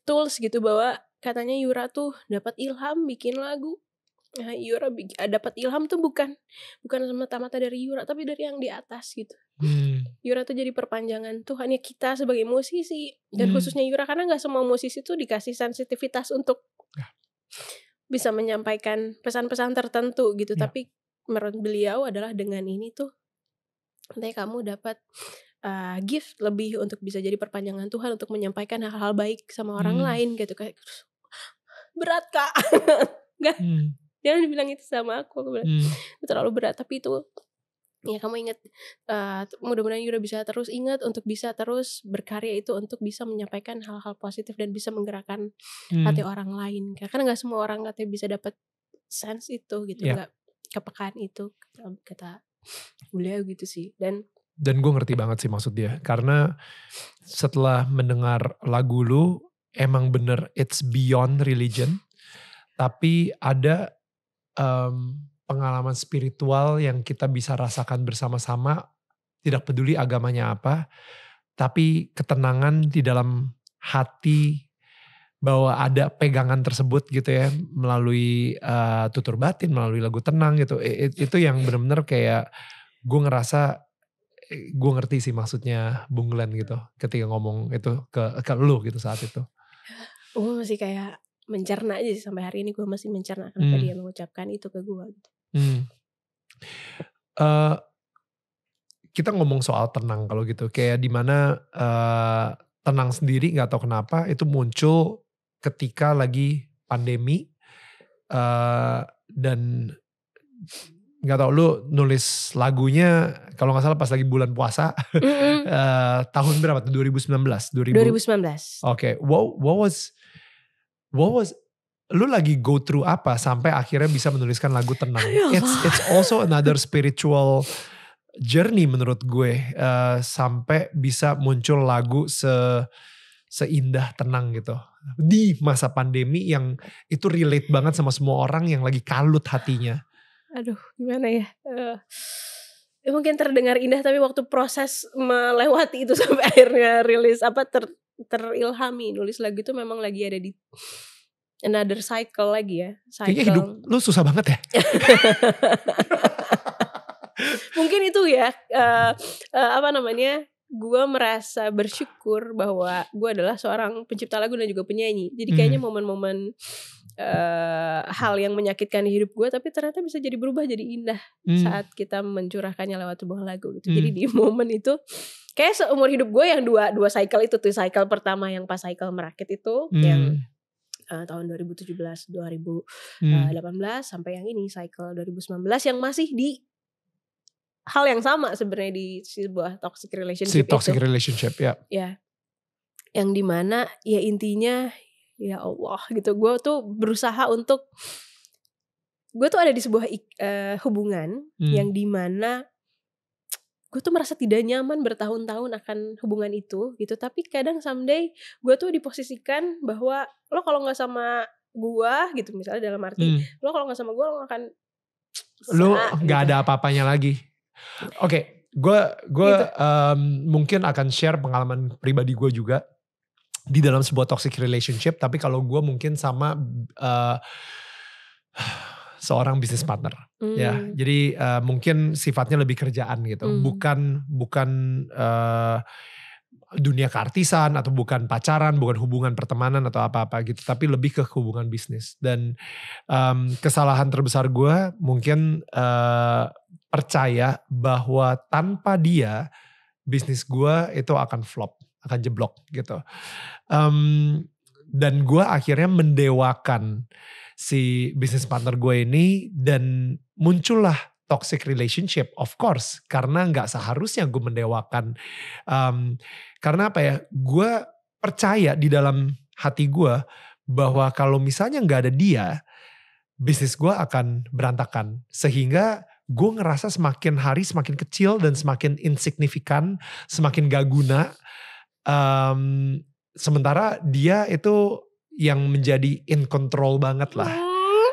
tools gitu bahwa katanya Yura tuh dapat ilham bikin lagu nah, Yura ah, dapat ilham tuh bukan bukan semata-mata dari Yura tapi dari yang di atas gitu hmm Yura tuh jadi perpanjangan Tuhan ya kita sebagai musisi dan hmm. khususnya Yura karena nggak semua musisi tuh dikasih sensitivitas untuk ya. bisa menyampaikan pesan-pesan tertentu gitu ya. tapi menurut beliau adalah dengan ini tuh nanti kamu dapat uh, gift lebih untuk bisa jadi perpanjangan Tuhan untuk menyampaikan hal-hal baik sama orang hmm. lain gitu kayak berat kak <laughs> nggak hmm. dia bilang itu sama aku aku bilang hmm. terlalu berat tapi itu ya kamu ingat uh, mudah-mudahan Yura bisa terus ingat untuk bisa terus berkarya itu untuk bisa menyampaikan hal-hal positif dan bisa menggerakkan hmm. hati orang lain karena nggak semua orang katanya bisa dapat sense itu gitu yeah. kepekaan itu kata, kata beliau gitu sih dan
dan gue ngerti banget sih maksud dia karena setelah mendengar lagu lu emang bener it's beyond religion tapi ada um, pengalaman spiritual yang kita bisa rasakan bersama-sama, tidak peduli agamanya apa, tapi ketenangan di dalam hati bahwa ada pegangan tersebut gitu ya melalui uh, tutur batin, melalui lagu tenang gitu. It, itu yang benar-benar kayak gue ngerasa eh, gue ngerti sih maksudnya Bung Glenn gitu ketika ngomong itu ke ke lu gitu saat itu.
Gue masih kayak mencerna aja sih sampai hari ini gue masih mencerna kenapa hmm. dia mengucapkan itu ke gue gitu.
Hmm. Uh, kita ngomong soal tenang kalau gitu, kayak dimana uh, eh, tenang sendiri nggak tahu kenapa itu muncul ketika lagi pandemi uh, dan nggak tahu lu nulis lagunya kalau nggak salah pas lagi bulan puasa mm -hmm. uh, tahun berapa tuh 2019 2000? 2019 oke okay. what what was what was lu lagi go through apa sampai akhirnya bisa menuliskan lagu tenang. Ya it's it's also another spiritual journey menurut gue uh, sampai bisa muncul lagu se seindah tenang gitu di masa pandemi yang itu relate banget sama semua orang yang lagi kalut hatinya.
Aduh, gimana ya? Uh, mungkin terdengar indah tapi waktu proses melewati itu <laughs> sampai akhirnya rilis apa ter terilhami nulis lagu itu memang lagi ada di another cycle lagi ya. Cycle. Kayaknya hidup
lu susah banget ya.
<laughs> Mungkin itu ya uh, uh, apa namanya? Gue merasa bersyukur bahwa gue adalah seorang pencipta lagu dan juga penyanyi. Jadi kayaknya hmm. momen-momen Uh, hal yang menyakitkan hidup gue tapi ternyata bisa jadi berubah jadi indah hmm. saat kita mencurahkannya lewat sebuah lagu gitu hmm. jadi di momen itu kayak seumur hidup gue yang dua dua cycle itu tuh cycle pertama yang pas cycle merakit itu hmm. yang uh, tahun 2017 2018 hmm. sampai yang ini cycle 2019 yang masih di hal yang sama sebenarnya di sebuah toxic relationship si toxic itu.
relationship ya
ya yang dimana ya intinya ya Allah gitu gue tuh berusaha untuk gue tuh ada di sebuah uh, hubungan hmm. yang dimana gue tuh merasa tidak nyaman bertahun-tahun akan hubungan itu gitu tapi kadang someday gue tuh diposisikan bahwa lo kalau nggak sama gue gitu misalnya dalam arti hmm. lo kalau nggak sama gue lo akan <tsk> lo nggak
gitu. ada apa-apanya lagi oke okay, gue gue gitu. um, mungkin akan share pengalaman pribadi gue juga di dalam sebuah toxic relationship tapi kalau gue mungkin sama uh, <sighs> seorang bisnis partner mm. ya hmm. jadi uh, mungkin sifatnya lebih kerjaan gitu mm. bukan bukan uh, dunia keartisan atau bukan pacaran, bukan hubungan pertemanan atau apa-apa gitu, tapi lebih ke hubungan bisnis. Dan um, kesalahan terbesar gue mungkin uh, percaya bahwa tanpa dia bisnis gue itu akan flop, akan jeblok gitu. Um, dan gue akhirnya mendewakan si bisnis partner gue ini dan muncullah toxic relationship of course karena nggak seharusnya gue mendewakan um, karena apa ya gue percaya di dalam hati gue bahwa kalau misalnya nggak ada dia bisnis gue akan berantakan sehingga gue ngerasa semakin hari semakin kecil dan semakin insignifikan, semakin gak guna. Um, sementara dia itu yang menjadi in control banget lah.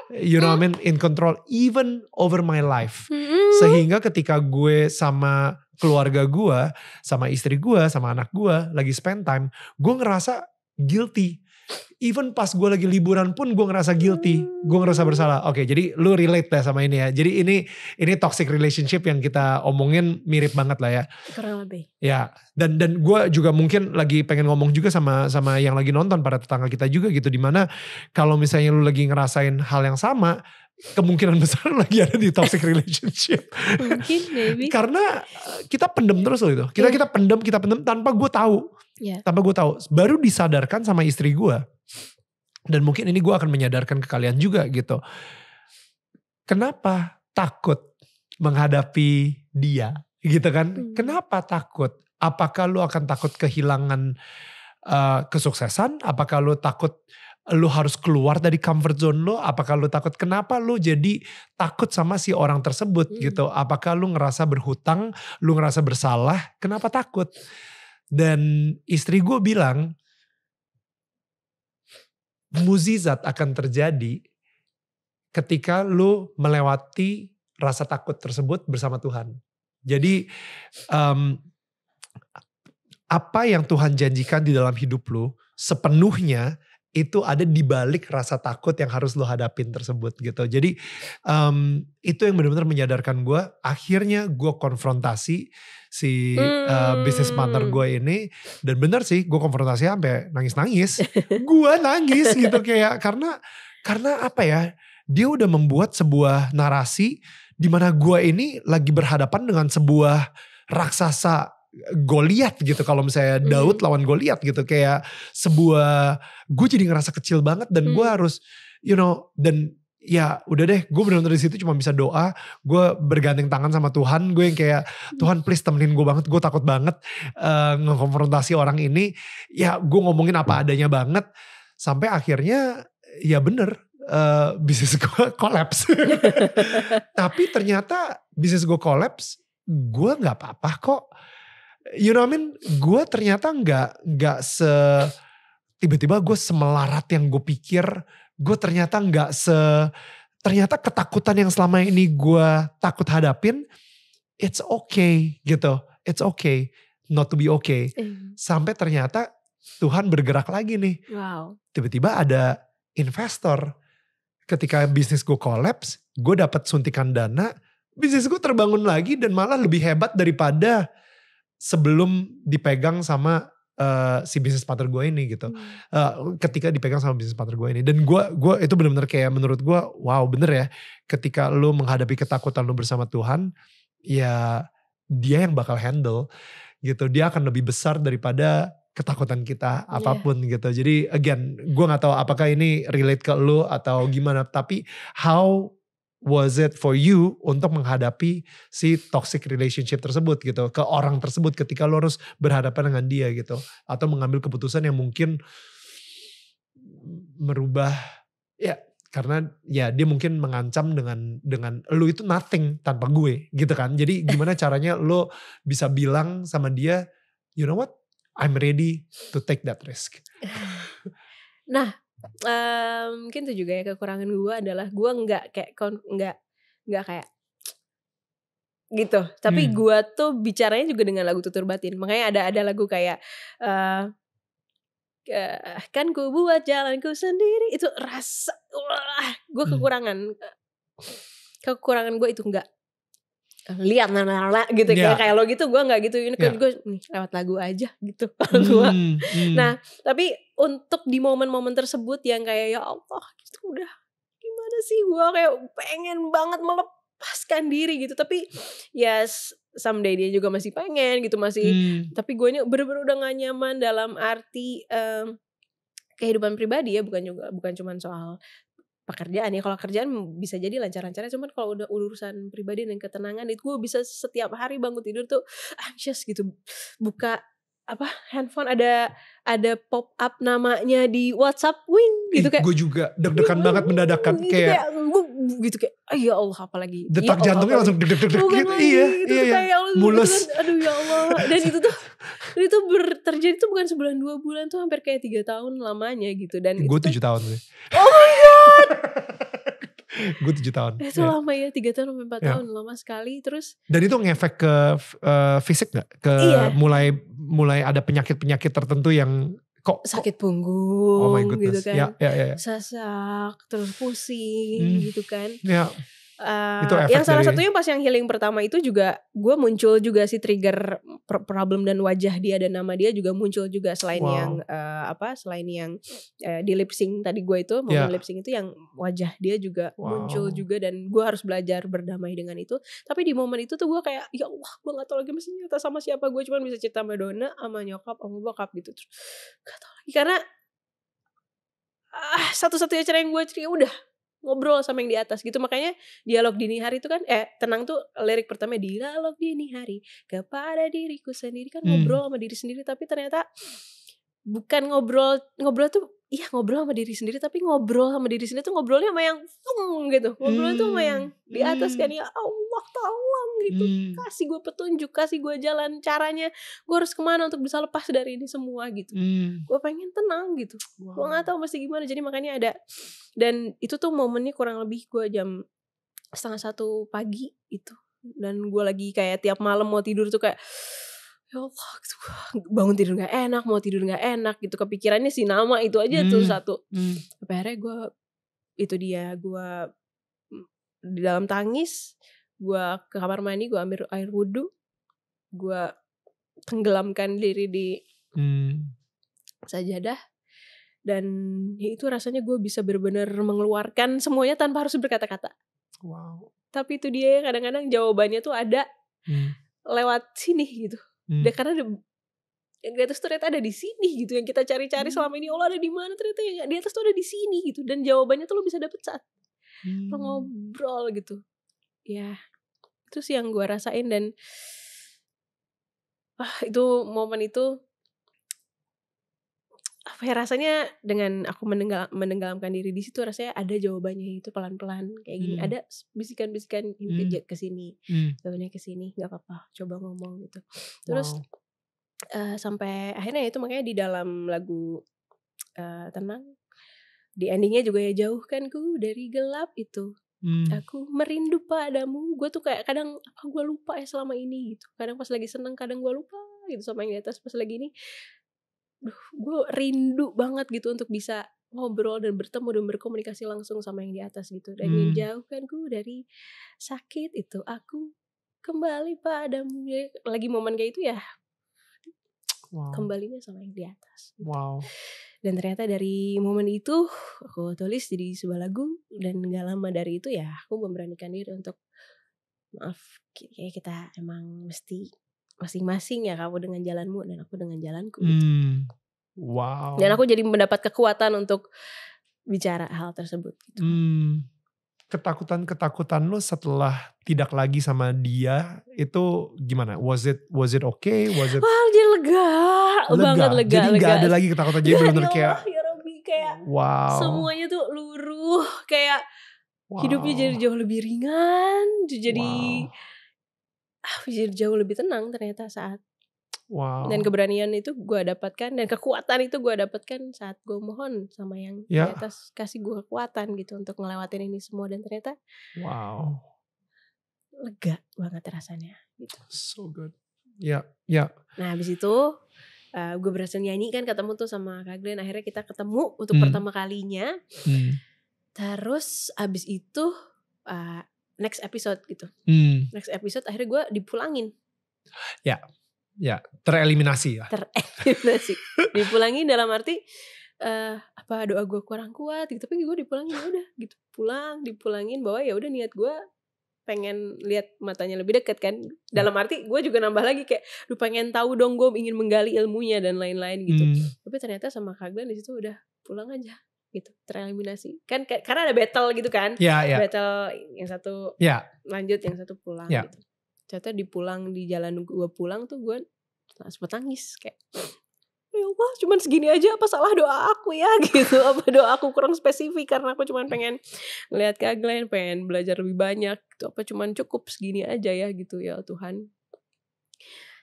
You know what I mean? In control even over my life. Mm-hmm. Sehingga ketika gue sama keluarga gue, sama istri gue, sama anak gue lagi spend time, gue ngerasa guilty even pas gue lagi liburan pun gue ngerasa guilty, gue ngerasa bersalah. Oke, okay, jadi lu relate lah sama ini ya. Jadi ini ini toxic relationship yang kita omongin mirip banget lah ya. Kurang lebih. Ya, dan dan gue juga mungkin lagi pengen ngomong juga sama sama yang lagi nonton pada tetangga kita juga gitu. Dimana kalau misalnya lu lagi ngerasain hal yang sama, kemungkinan besar <laughs> lagi ada di toxic relationship. Mungkin, maybe. Karena eh, kita pendem terus loh itu. Kita yeah. kita pendem, kita pendem tanpa gue tahu. Yeah. Tanpa gue tahu. Baru disadarkan sama istri gue. Dan mungkin ini gue akan menyadarkan ke kalian juga gitu. Kenapa takut menghadapi dia gitu kan? Hmm. Kenapa takut? Apakah lu akan takut kehilangan uh, kesuksesan? Apakah lu takut lu harus keluar dari comfort zone lu apakah lu takut kenapa lu jadi takut sama si orang tersebut hmm. gitu apakah lu ngerasa berhutang lu ngerasa bersalah kenapa takut dan istri gue bilang muzizat akan terjadi ketika lu melewati rasa takut tersebut bersama Tuhan jadi um, apa yang Tuhan janjikan di dalam hidup lu sepenuhnya itu ada di balik rasa takut yang harus lo hadapin tersebut gitu. Jadi um, itu yang benar-benar menyadarkan gue. Akhirnya gue konfrontasi si hmm. uh, bisnis partner hmm. gue ini dan benar sih gue konfrontasi sampai nangis-nangis. gue nangis gitu kayak karena karena apa ya? Dia udah membuat sebuah narasi di mana gue ini lagi berhadapan dengan sebuah raksasa Goliat gitu kalau misalnya hmm. Daud lawan Goliat gitu kayak sebuah gue jadi ngerasa kecil banget dan mm. gue harus you know dan ya udah deh gue bener-bener di situ cuma bisa doa gue bergandeng tangan sama Tuhan gue yang kayak hmm. Tuhan please temenin gue banget gue takut banget uh, ngekonfrontasi orang ini ya gue ngomongin apa adanya banget sampai akhirnya ya bener uh, bisnis gue <laughs> kolaps <laughs> tapi ternyata bisnis gue kolaps gue nggak apa-apa kok you know what I mean? Gue ternyata gak, nggak se tiba-tiba gue semelarat yang gue pikir. Gue ternyata gak se ternyata ketakutan yang selama ini gue takut hadapin. It's okay gitu. It's okay not to be okay. Iya. Sampai ternyata Tuhan bergerak lagi nih. Wow. Tiba-tiba ada investor. Ketika bisnis gue collapse, gue dapat suntikan dana, bisnis gue terbangun lagi dan malah lebih hebat daripada sebelum dipegang sama uh, si bisnis partner gue ini gitu. Uh, ketika dipegang sama bisnis partner gue ini dan gue gua itu benar-benar kayak menurut gue wow bener ya ketika lu menghadapi ketakutan lu bersama Tuhan ya dia yang bakal handle gitu. Dia akan lebih besar daripada ketakutan kita iya. apapun yeah. gitu. Jadi again, gue nggak tahu apakah ini relate ke lu atau gimana, tapi how was it for you untuk menghadapi si toxic relationship tersebut gitu ke orang tersebut ketika lo harus berhadapan dengan dia gitu atau mengambil keputusan yang mungkin merubah ya karena ya dia mungkin mengancam dengan dengan lu itu nothing tanpa gue gitu kan jadi <laughs> gimana caranya lo bisa bilang sama dia you know what I'm ready to take that risk
nah um, mungkin itu juga ya kekurangan gue adalah gue nggak kayak nggak nggak kayak gitu tapi hmm. gue tuh bicaranya juga dengan lagu tutur batin makanya ada ada lagu kayak uh, kan ku buat jalanku sendiri itu rasa wah gue kekurangan hmm. kekurangan gue itu nggak lihat nana gitu yeah. kayak ya. kayak lo gitu gue nggak gitu ini kan yeah. gue lewat lagu aja gitu <laughs> hmm. gue hmm. nah tapi untuk di momen-momen tersebut yang kayak ya Allah gitu udah gimana sih gue kayak pengen banget melepaskan diri gitu tapi yes, someday dia juga masih pengen gitu masih hmm. tapi gue ini bener-bener udah gak nyaman dalam arti um, kehidupan pribadi ya bukan juga bukan cuman soal pekerjaan ya kalau kerjaan bisa jadi lancar-lancar cuman kalau udah urusan pribadi dan ketenangan itu gue bisa setiap hari bangun tidur tuh anxious gitu buka apa handphone ada ada pop up namanya di WhatsApp wing gitu kayak gue juga
deg-degan banget mendadakan gitu kayak,
kayak gitu kayak oh, ya Allah apalagi ya detak jantungnya langsung deg-deg deg gitu. Iya, gitu iya iya, iya. Kayak, ya gitu mulus kan. aduh ya Allah dan itu tuh <laughs> itu ber, terjadi tuh bukan sebulan dua bulan tuh hampir kayak tiga tahun lamanya gitu dan gue tujuh tahun sih oh my god <laughs>
gue tujuh tahun. Nah, itu yeah. lama
ya, tiga tahun sampai empat yeah. tahun, lama sekali. Terus.
Dan itu ngefek ke uh, fisik gak? Ke iya. mulai mulai ada penyakit-penyakit tertentu yang kok sakit
punggung, oh my goodness. gitu kan, ya, yeah, ya, yeah, ya. Yeah, sasak, terus pusing, hmm. gitu kan. Ya. Eh, itu yang salah dari... satunya pas yang healing pertama itu juga gue muncul juga si trigger problem dan wajah dia dan nama dia juga muncul juga selain wow. yang uh, apa selain yang uh, di lip sync tadi gue itu mau yeah. lip sync itu yang wajah dia juga wow. muncul juga dan gue harus belajar berdamai dengan itu tapi di momen itu tuh gue kayak ya wah gue gak tau lagi mesti cerita sama siapa gue cuma bisa cerita sama Dona sama nyokap sama bokap gitu terus gak tau lagi karena ah, satu-satunya cara yang gue cerita udah ngobrol sama yang di atas gitu makanya dialog dini hari itu kan eh tenang tuh lirik pertama dialog dini hari kepada diriku sendiri kan hmm. ngobrol sama diri sendiri tapi ternyata bukan ngobrol ngobrol tuh iya ngobrol sama diri sendiri tapi ngobrol sama diri sendiri tuh ngobrolnya sama yang fung gitu Ngobrolnya hmm. tuh sama yang hmm, di atas kan hmm. ya Allah tolong gitu hmm. kasih gue petunjuk kasih gue jalan caranya gue harus kemana untuk bisa lepas dari ini semua gitu hmm. gue pengen tenang gitu wow. gue nggak tahu mesti gimana jadi makanya ada dan itu tuh momennya kurang lebih gue jam setengah satu pagi itu dan gue lagi kayak tiap malam mau tidur tuh kayak ya Allah <laughs> bangun tidur nggak enak mau tidur nggak enak gitu kepikirannya si nama itu aja hmm. tuh satu hmm. akhirnya gue itu dia gue mm, di dalam tangis gue ke kamar mandi gue ambil air wudhu gue tenggelamkan diri di hmm. sajadah dan itu rasanya gue bisa benar-benar mengeluarkan semuanya tanpa harus berkata-kata wow tapi itu dia kadang-kadang jawabannya tuh ada hmm. lewat sini gitu Hmm. Dan karena ada yang di atas tuh ternyata ada di sini gitu yang kita cari-cari hmm. selama ini oh ada di mana ternyata yang di atas tuh ada di sini gitu dan jawabannya tuh lo bisa dapet saat hmm. lo ngobrol gitu ya terus yang gue rasain dan ah, itu momen itu apa ya rasanya dengan aku menenggal, menenggelamkan diri di situ rasanya ada jawabannya itu pelan-pelan kayak gini hmm. ada bisikan-bisikan hmm. ke sini hmm. jawabannya ke sini nggak apa-apa coba ngomong gitu terus wow. uh, sampai akhirnya itu makanya di dalam lagu uh, tenang di endingnya juga ya jauhkan ku dari gelap itu
hmm. aku
merindu padamu gue tuh kayak kadang apa ah, gue lupa ya selama ini gitu kadang pas lagi seneng kadang gue lupa gitu sama yang di atas pas lagi ini duh gue rindu banget gitu untuk bisa ngobrol dan bertemu dan berkomunikasi langsung sama yang di atas gitu dan hmm. Kan, gue dari sakit itu aku kembali padamu ya, lagi momen kayak itu ya wow. kembalinya sama yang di atas gitu. wow dan ternyata dari momen itu aku tulis jadi sebuah lagu dan gak lama dari itu ya aku memberanikan diri untuk maaf kayak kita emang mesti masing-masing ya kamu dengan jalanmu dan aku dengan jalanku
gitu. Hmm. Wow. Dan aku
jadi mendapat kekuatan untuk bicara hal tersebut
gitu. Hmm. Ketakutan-ketakutan lo setelah tidak lagi sama dia itu gimana? Was it was it okay? Was it Wah,
jadi lega, lega. banget lega. Jadi lega. ada lagi ketakutan jadi iya, benar-benar ya kayak ya kayak wow. Semuanya tuh luruh kayak
wow. hidupnya jadi
jauh lebih ringan, jadi wow ah <laughs> jauh lebih tenang ternyata saat wow. dan keberanian itu gue dapatkan dan kekuatan itu gue dapatkan saat gue mohon sama yang ya. di atas kasih gue kekuatan gitu untuk ngelewatin ini semua dan ternyata wow lega banget rasanya gitu so good ya yeah, ya yeah. nah habis itu uh, eh, gue berhasil nyanyi kan ketemu tuh sama Kak Glenn akhirnya kita ketemu untuk hmm. pertama kalinya hmm. terus abis itu uh, next episode gitu hmm. next episode akhirnya gue dipulangin
ya ya tereliminasi ya
tereliminasi <laughs> dipulangin dalam arti uh, apa doa gue kurang kuat gitu tapi gue dipulangin ya udah gitu pulang dipulangin bahwa ya udah niat gue pengen lihat matanya lebih dekat kan ya. dalam arti gue juga nambah lagi kayak lu pengen tahu dong gue ingin menggali ilmunya dan lain-lain gitu hmm. tapi ternyata sama kagak di situ udah pulang aja gitu tereliminasi kan karena ada battle gitu kan yeah, yeah. battle yang satu yeah. lanjut yang satu pulang yeah. gitu ternyata di pulang di jalan gue pulang tuh gue sempat nangis kayak ya Allah cuman segini aja apa salah doa aku ya <laughs> gitu apa doa aku kurang spesifik karena aku cuman pengen ngeliat ke Glenn pengen belajar lebih banyak gitu. apa cuman cukup segini aja ya gitu ya Tuhan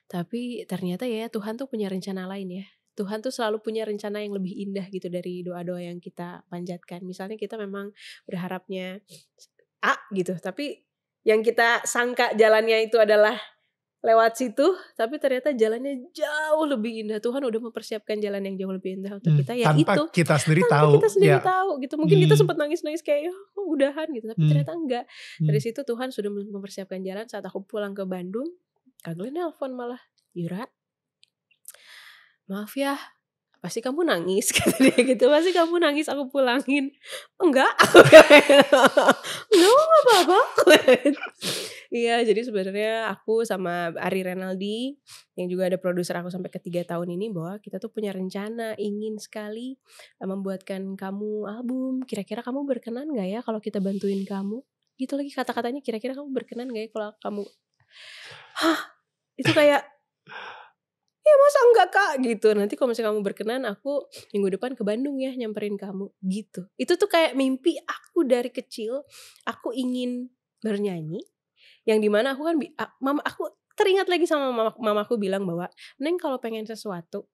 tapi ternyata ya Tuhan tuh punya rencana lain ya Tuhan tuh selalu punya rencana yang lebih indah gitu dari doa-doa yang kita panjatkan. Misalnya kita memang berharapnya A gitu, tapi yang kita sangka jalannya itu adalah lewat situ, tapi ternyata jalannya jauh lebih indah. Tuhan udah mempersiapkan jalan yang jauh lebih indah untuk hmm, kita. Hmm, ya tanpa itu kita sendiri tanpa tahu. Kita sendiri ya. tahu gitu. Mungkin hmm. kita sempat nangis-nangis kayak oh, udahan gitu, tapi hmm. ternyata enggak. Hmm. Dari situ Tuhan sudah mempersiapkan jalan saat aku pulang ke Bandung, Kak nelpon malah, "Yura, maaf ya pasti kamu nangis <laughs> kata dia gitu pasti kamu nangis aku pulangin enggak enggak <laughs> apa apa <laughs> iya jadi sebenarnya aku sama Ari Renaldi yang juga ada produser aku sampai ketiga tahun ini bahwa kita tuh punya rencana ingin sekali eh, membuatkan kamu album kira-kira kamu berkenan nggak ya kalau kita bantuin kamu gitu lagi kata-katanya kira-kira kamu berkenan nggak ya kalau kamu Hah, itu kayak ya masa enggak kak gitu nanti kalau misalnya kamu berkenan aku minggu depan ke Bandung ya nyamperin kamu gitu itu tuh kayak mimpi aku dari kecil aku ingin bernyanyi yang dimana aku kan mama aku teringat lagi sama mama mama aku bilang bahwa neng kalau pengen sesuatu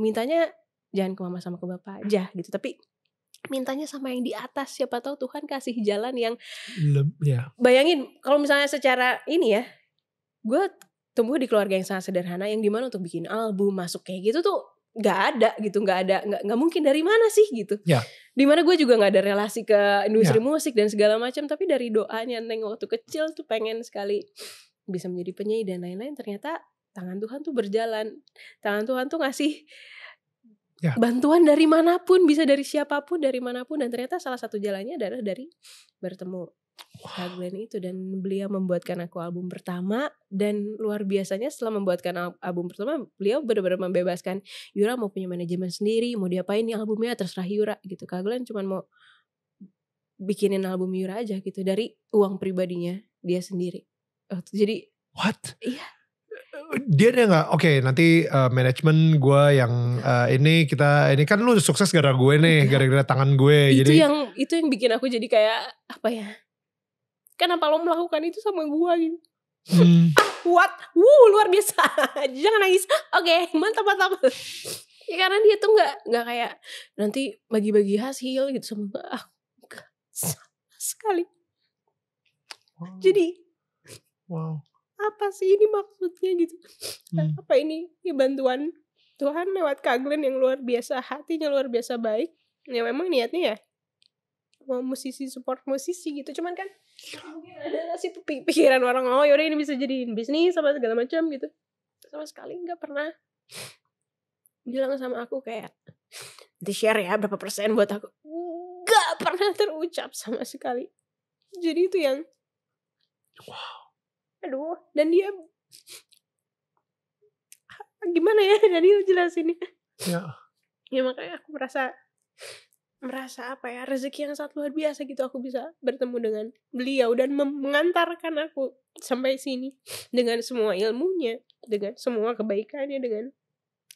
mintanya jangan ke mama sama ke bapak aja gitu tapi mintanya sama yang di atas siapa tahu Tuhan kasih jalan yang
Leb, ya.
bayangin kalau misalnya secara ini ya gue tumbuh di keluarga yang sangat sederhana yang dimana untuk bikin album masuk kayak gitu tuh nggak ada gitu nggak ada nggak nggak mungkin dari mana sih gitu ya. dimana gue juga nggak ada relasi ke industri ya. musik dan segala macam tapi dari doanya neng waktu kecil tuh pengen sekali bisa menjadi penyanyi dan lain-lain ternyata tangan Tuhan tuh berjalan tangan Tuhan tuh ngasih ya. bantuan dari manapun bisa dari siapapun dari manapun dan ternyata salah satu jalannya adalah dari bertemu Wow. Glenn itu dan beliau membuatkan aku album pertama dan luar biasanya setelah membuatkan album pertama beliau benar-benar membebaskan Yura mau punya manajemen sendiri mau diapain nih albumnya terserah Yura gitu Kak Glenn cuma mau bikinin album Yura aja gitu dari uang pribadinya dia sendiri oh, jadi what iya
dia dia nggak oke okay, nanti uh, eh, manajemen gue yang uh, ini kita ini kan lu sukses gara gue nih gara-gara tangan gue itu jadi itu yang
itu yang bikin aku jadi kayak apa ya kenapa lo melakukan itu sama gue gitu hmm. <laughs> ah, what wuh luar biasa <laughs> jangan nangis oke okay, mantap mantap <laughs> ya karena dia tuh nggak nggak kayak nanti bagi-bagi hasil gitu sama gue ah sama sekali wow. jadi wow apa sih ini maksudnya gitu hmm. Eh, apa ini ya bantuan Tuhan lewat Kaglen yang luar biasa hatinya luar biasa baik ya memang niatnya ya mau musisi support musisi gitu cuman kan mungkin ada sih pikiran orang oh yaudah ini bisa jadiin bisnis sama segala macam gitu sama sekali nggak pernah bilang sama aku kayak di share ya berapa persen buat aku nggak pernah terucap sama sekali jadi itu yang wow aduh dan dia gimana ya jadi <laughs> jelasinnya ya ya makanya aku merasa merasa apa ya rezeki yang sangat luar biasa gitu aku bisa bertemu dengan beliau dan mengantarkan aku sampai sini dengan semua ilmunya dengan semua kebaikannya dengan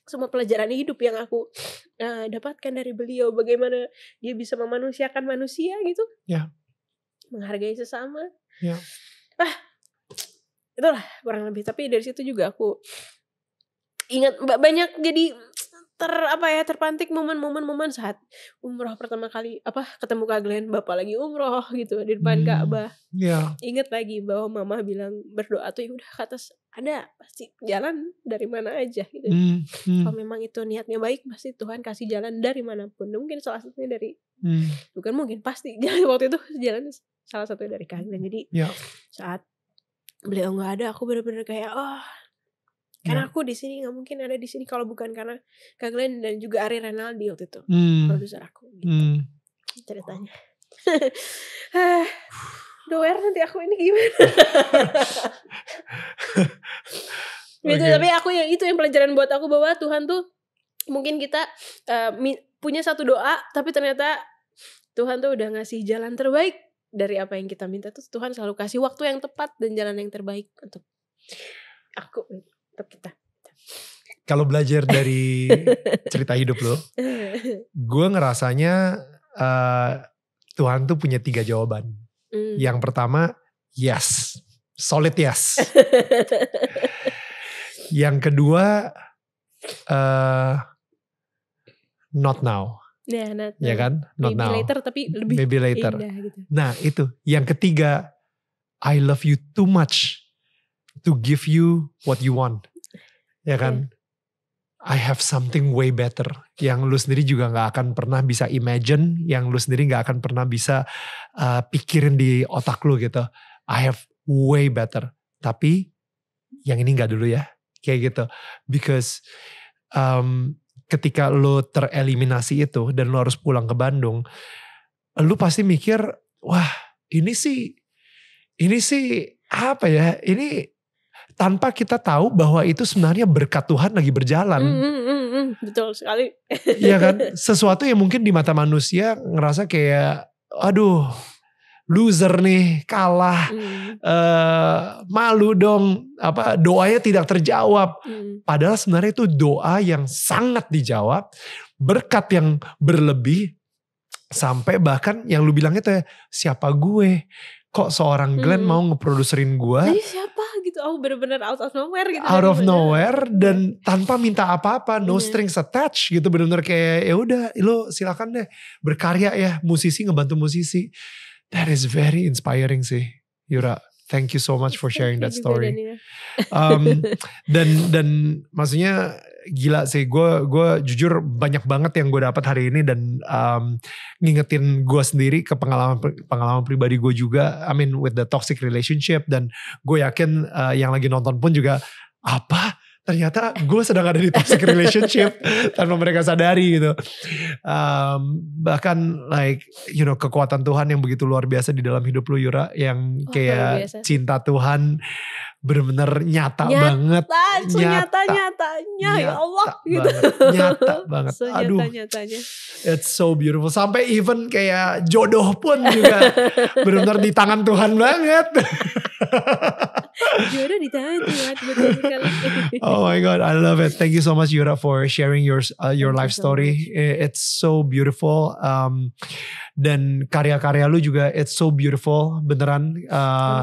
semua pelajaran hidup yang aku uh, dapatkan dari beliau bagaimana dia bisa memanusiakan manusia gitu ya menghargai sesama
ya ah
itulah kurang lebih tapi dari situ juga aku ingat banyak jadi ter apa ya terpantik momen-momen-momen saat umroh pertama kali apa ketemu Kak Glenn bapak lagi umroh gitu di depan hmm, Ka'bah. Iya. Yeah. Ingat lagi bahwa mama bilang berdoa tuh ya udah ke atas ada pasti jalan dari mana aja gitu. Hmm, hmm. Kalau memang itu niatnya baik pasti Tuhan kasih jalan dari manapun. Mungkin salah satunya dari hmm. bukan mungkin pasti <laughs> jalan waktu itu jalan salah satunya dari Kak Glenn. Jadi yeah. saat beliau nggak ada aku benar-benar kayak oh karena yeah. aku di sini nggak mungkin ada di sini kalau bukan karena Kak Glenn dan juga Ari Renaldi waktu itu hmm. produser aku gitu. hmm. Ceritanya. <laughs> Ah. Doer nanti aku ini gimana? <laughs> gitu tapi aku yang itu yang pelajaran buat aku bahwa Tuhan tuh mungkin kita uh, punya satu doa tapi ternyata Tuhan tuh udah ngasih jalan terbaik dari apa yang kita minta tuh Tuhan selalu kasih waktu yang tepat dan jalan yang terbaik untuk aku untuk kita
kalau belajar dari
<laughs> cerita hidup lo
gue ngerasanya uh, Tuhan tuh punya tiga jawaban mm. yang pertama yes solid yes <laughs> yang kedua uh, not now
Yeah, ya kan? Not maybe now. later tapi lebih maybe later. Indah, gitu.
Nah itu. Yang ketiga, I love you too much to give you what you want. Ya kan? Okay. Iya. I have something way better yang lu sendiri juga nggak akan pernah bisa imagine, yang lu sendiri nggak akan pernah bisa uh, pikirin di otak lu gitu. I have way better. Tapi yang ini nggak dulu ya, kayak gitu. Because um, ketika lu tereliminasi itu dan lu harus pulang ke Bandung, lu pasti mikir, wah ini sih, ini sih apa ya? Ini tanpa kita tahu bahwa itu sebenarnya berkat Tuhan lagi berjalan. Mm,
mm, mm, mm. Betul sekali. <laughs> Iya kan?
Sesuatu yang mungkin di mata manusia ngerasa kayak aduh loser nih
kalah
mm. uh, malu dong apa doanya tidak terjawab mm. padahal sebenarnya itu doa yang sangat dijawab berkat yang berlebih sampai bahkan yang lu bilang itu ya siapa gue kok seorang Glenn hmm. mau ngeproduserin gue Jadi
siapa oh bener-bener out of nowhere gitu out of bener. Gitu ya. nowhere
dan iya. tanpa minta apa-apa no yeah. strings attached gitu bener-bener kayak ya udah lo silakan deh berkarya ya musisi ngebantu musisi that is very inspiring sih Yura thank you so much for sharing that story um, <laughs> dan dan maksudnya gila sih gue gue jujur banyak banget yang gue dapat hari ini dan um, ngingetin gue sendiri ke pengalaman pengalaman pribadi gue juga I mean with the toxic relationship dan gue yakin uh, yang lagi nonton pun juga apa ternyata gue sedang ada di toxic <laughs> relationship tanpa mereka sadari gitu um, bahkan like you know kekuatan Tuhan yang begitu luar biasa di dalam hidup lu Yura yang oh, kayak oh, cinta Tuhan bener-bener nyata, nyata banget. Nyata, nyatanya ya
nyata, ya Allah gitu. <laughs> Banget, nyata banget. So, Aduh. nyatanya
It's so beautiful. Sampai even kayak jodoh pun juga bener-bener di tangan Tuhan banget. <laughs>
jodoh di tangan Tuhan betul
sekali. <laughs> oh my god, I love it. Thank you so much Yura for sharing your uh, your life story. It's so beautiful. Um, dan karya-karya lu juga it's so beautiful beneran. Uh,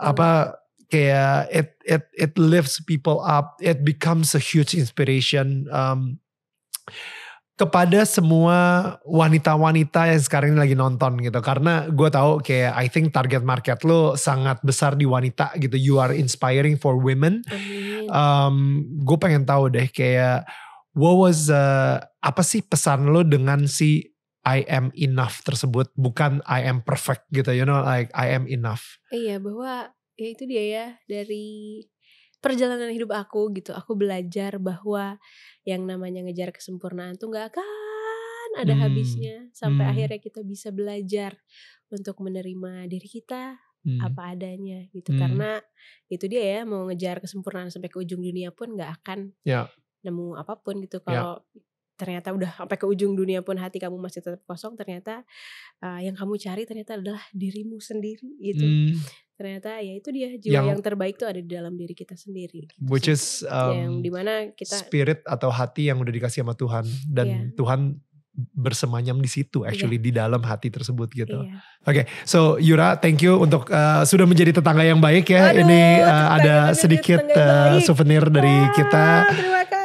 apa kayak it it it lifts people up it becomes a huge inspiration um, kepada semua wanita-wanita yang sekarang ini lagi nonton gitu karena gue tahu kayak I think target market lo sangat besar di wanita gitu you are inspiring for women um, gue pengen tahu deh kayak what was uh, apa sih pesan lo dengan si I am enough tersebut bukan I am perfect gitu you know like I am enough
iya bahwa ya itu dia ya dari perjalanan hidup aku gitu aku belajar bahwa yang namanya ngejar kesempurnaan tuh nggak akan ada hmm. habisnya sampai hmm. akhirnya kita bisa belajar untuk menerima diri kita hmm. apa adanya gitu hmm. karena itu dia ya mau ngejar kesempurnaan sampai ke ujung dunia pun nggak akan ya. nemu apapun gitu ya. kalau ya ternyata udah sampai ke ujung dunia pun hati kamu masih tetap kosong ternyata uh, yang kamu cari ternyata adalah dirimu sendiri gitu hmm. ternyata ya itu dia jiwa yang, yang terbaik tuh ada di dalam diri kita sendiri gitu which is um, yang dimana kita spirit
atau hati yang udah dikasih sama Tuhan dan yeah. Tuhan bersemanyam di situ iya. actually yeah. di dalam hati tersebut gitu. Yeah. Oke, okay, so Yura, thank you untuk uh, sudah menjadi tetangga yang baik ya. Aduh, Ini uh, ada sedikit uh, souvenir dari kita. Terima kasih.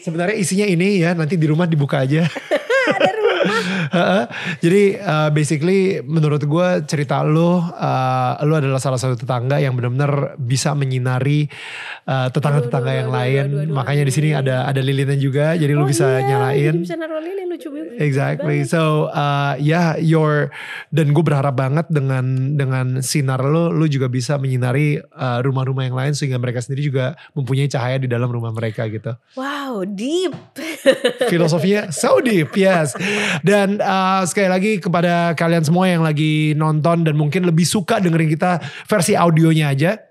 Sebenarnya isinya ini ya, nanti di rumah dibuka aja. <laughs> Ada rumah. Jadi uh, basically menurut gue cerita lo, uh, eh, lo adalah salah satu tetangga yang benar-benar bisa menyinari tetangga eh, tetangga-tetangga yang lain. Dua, dua, dua, Makanya di sini ada ada lilinnya juga, jadi oh, lo bisa yeah, nyalain. Bisa
naruh lilin lucu banget.
Exactly. So uh, ya yeah, your dan gue berharap banget dengan dengan sinar lo, lo juga bisa menyinari rumah-rumah yang lain sehingga mereka sendiri juga mempunyai cahaya di dalam rumah mereka gitu.
Wow, deep. Filosofinya
so deep, yes. Dan dan uh, sekali lagi kepada kalian semua yang lagi nonton dan mungkin lebih suka dengerin kita versi audionya aja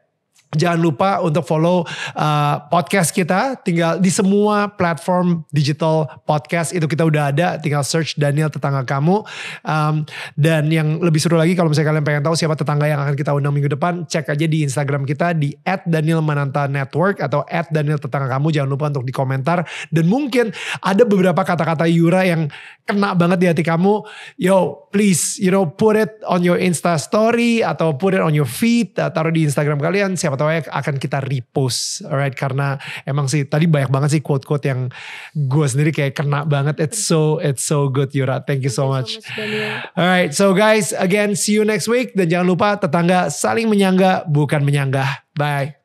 Jangan lupa untuk follow uh, podcast kita. Tinggal di semua platform digital podcast itu kita udah ada. Tinggal search Daniel tetangga kamu. Um, dan yang lebih seru lagi kalau misalnya kalian pengen tahu siapa tetangga yang akan kita undang minggu depan, cek aja di Instagram kita di @danielmananta_network atau @danieltetanggakamu. Jangan lupa untuk di komentar. Dan mungkin ada beberapa kata-kata Yura yang kena banget di hati kamu. Yo, please, you know, put it on your Insta story atau put it on your feed. Taruh di Instagram kalian. Siapa otomatis akan kita repost alright karena emang sih tadi banyak banget sih quote-quote yang gue sendiri kayak kena banget it's so it's so good Yura thank you so much, so much alright so guys again see you next week dan jangan lupa tetangga saling menyangga bukan menyanggah bye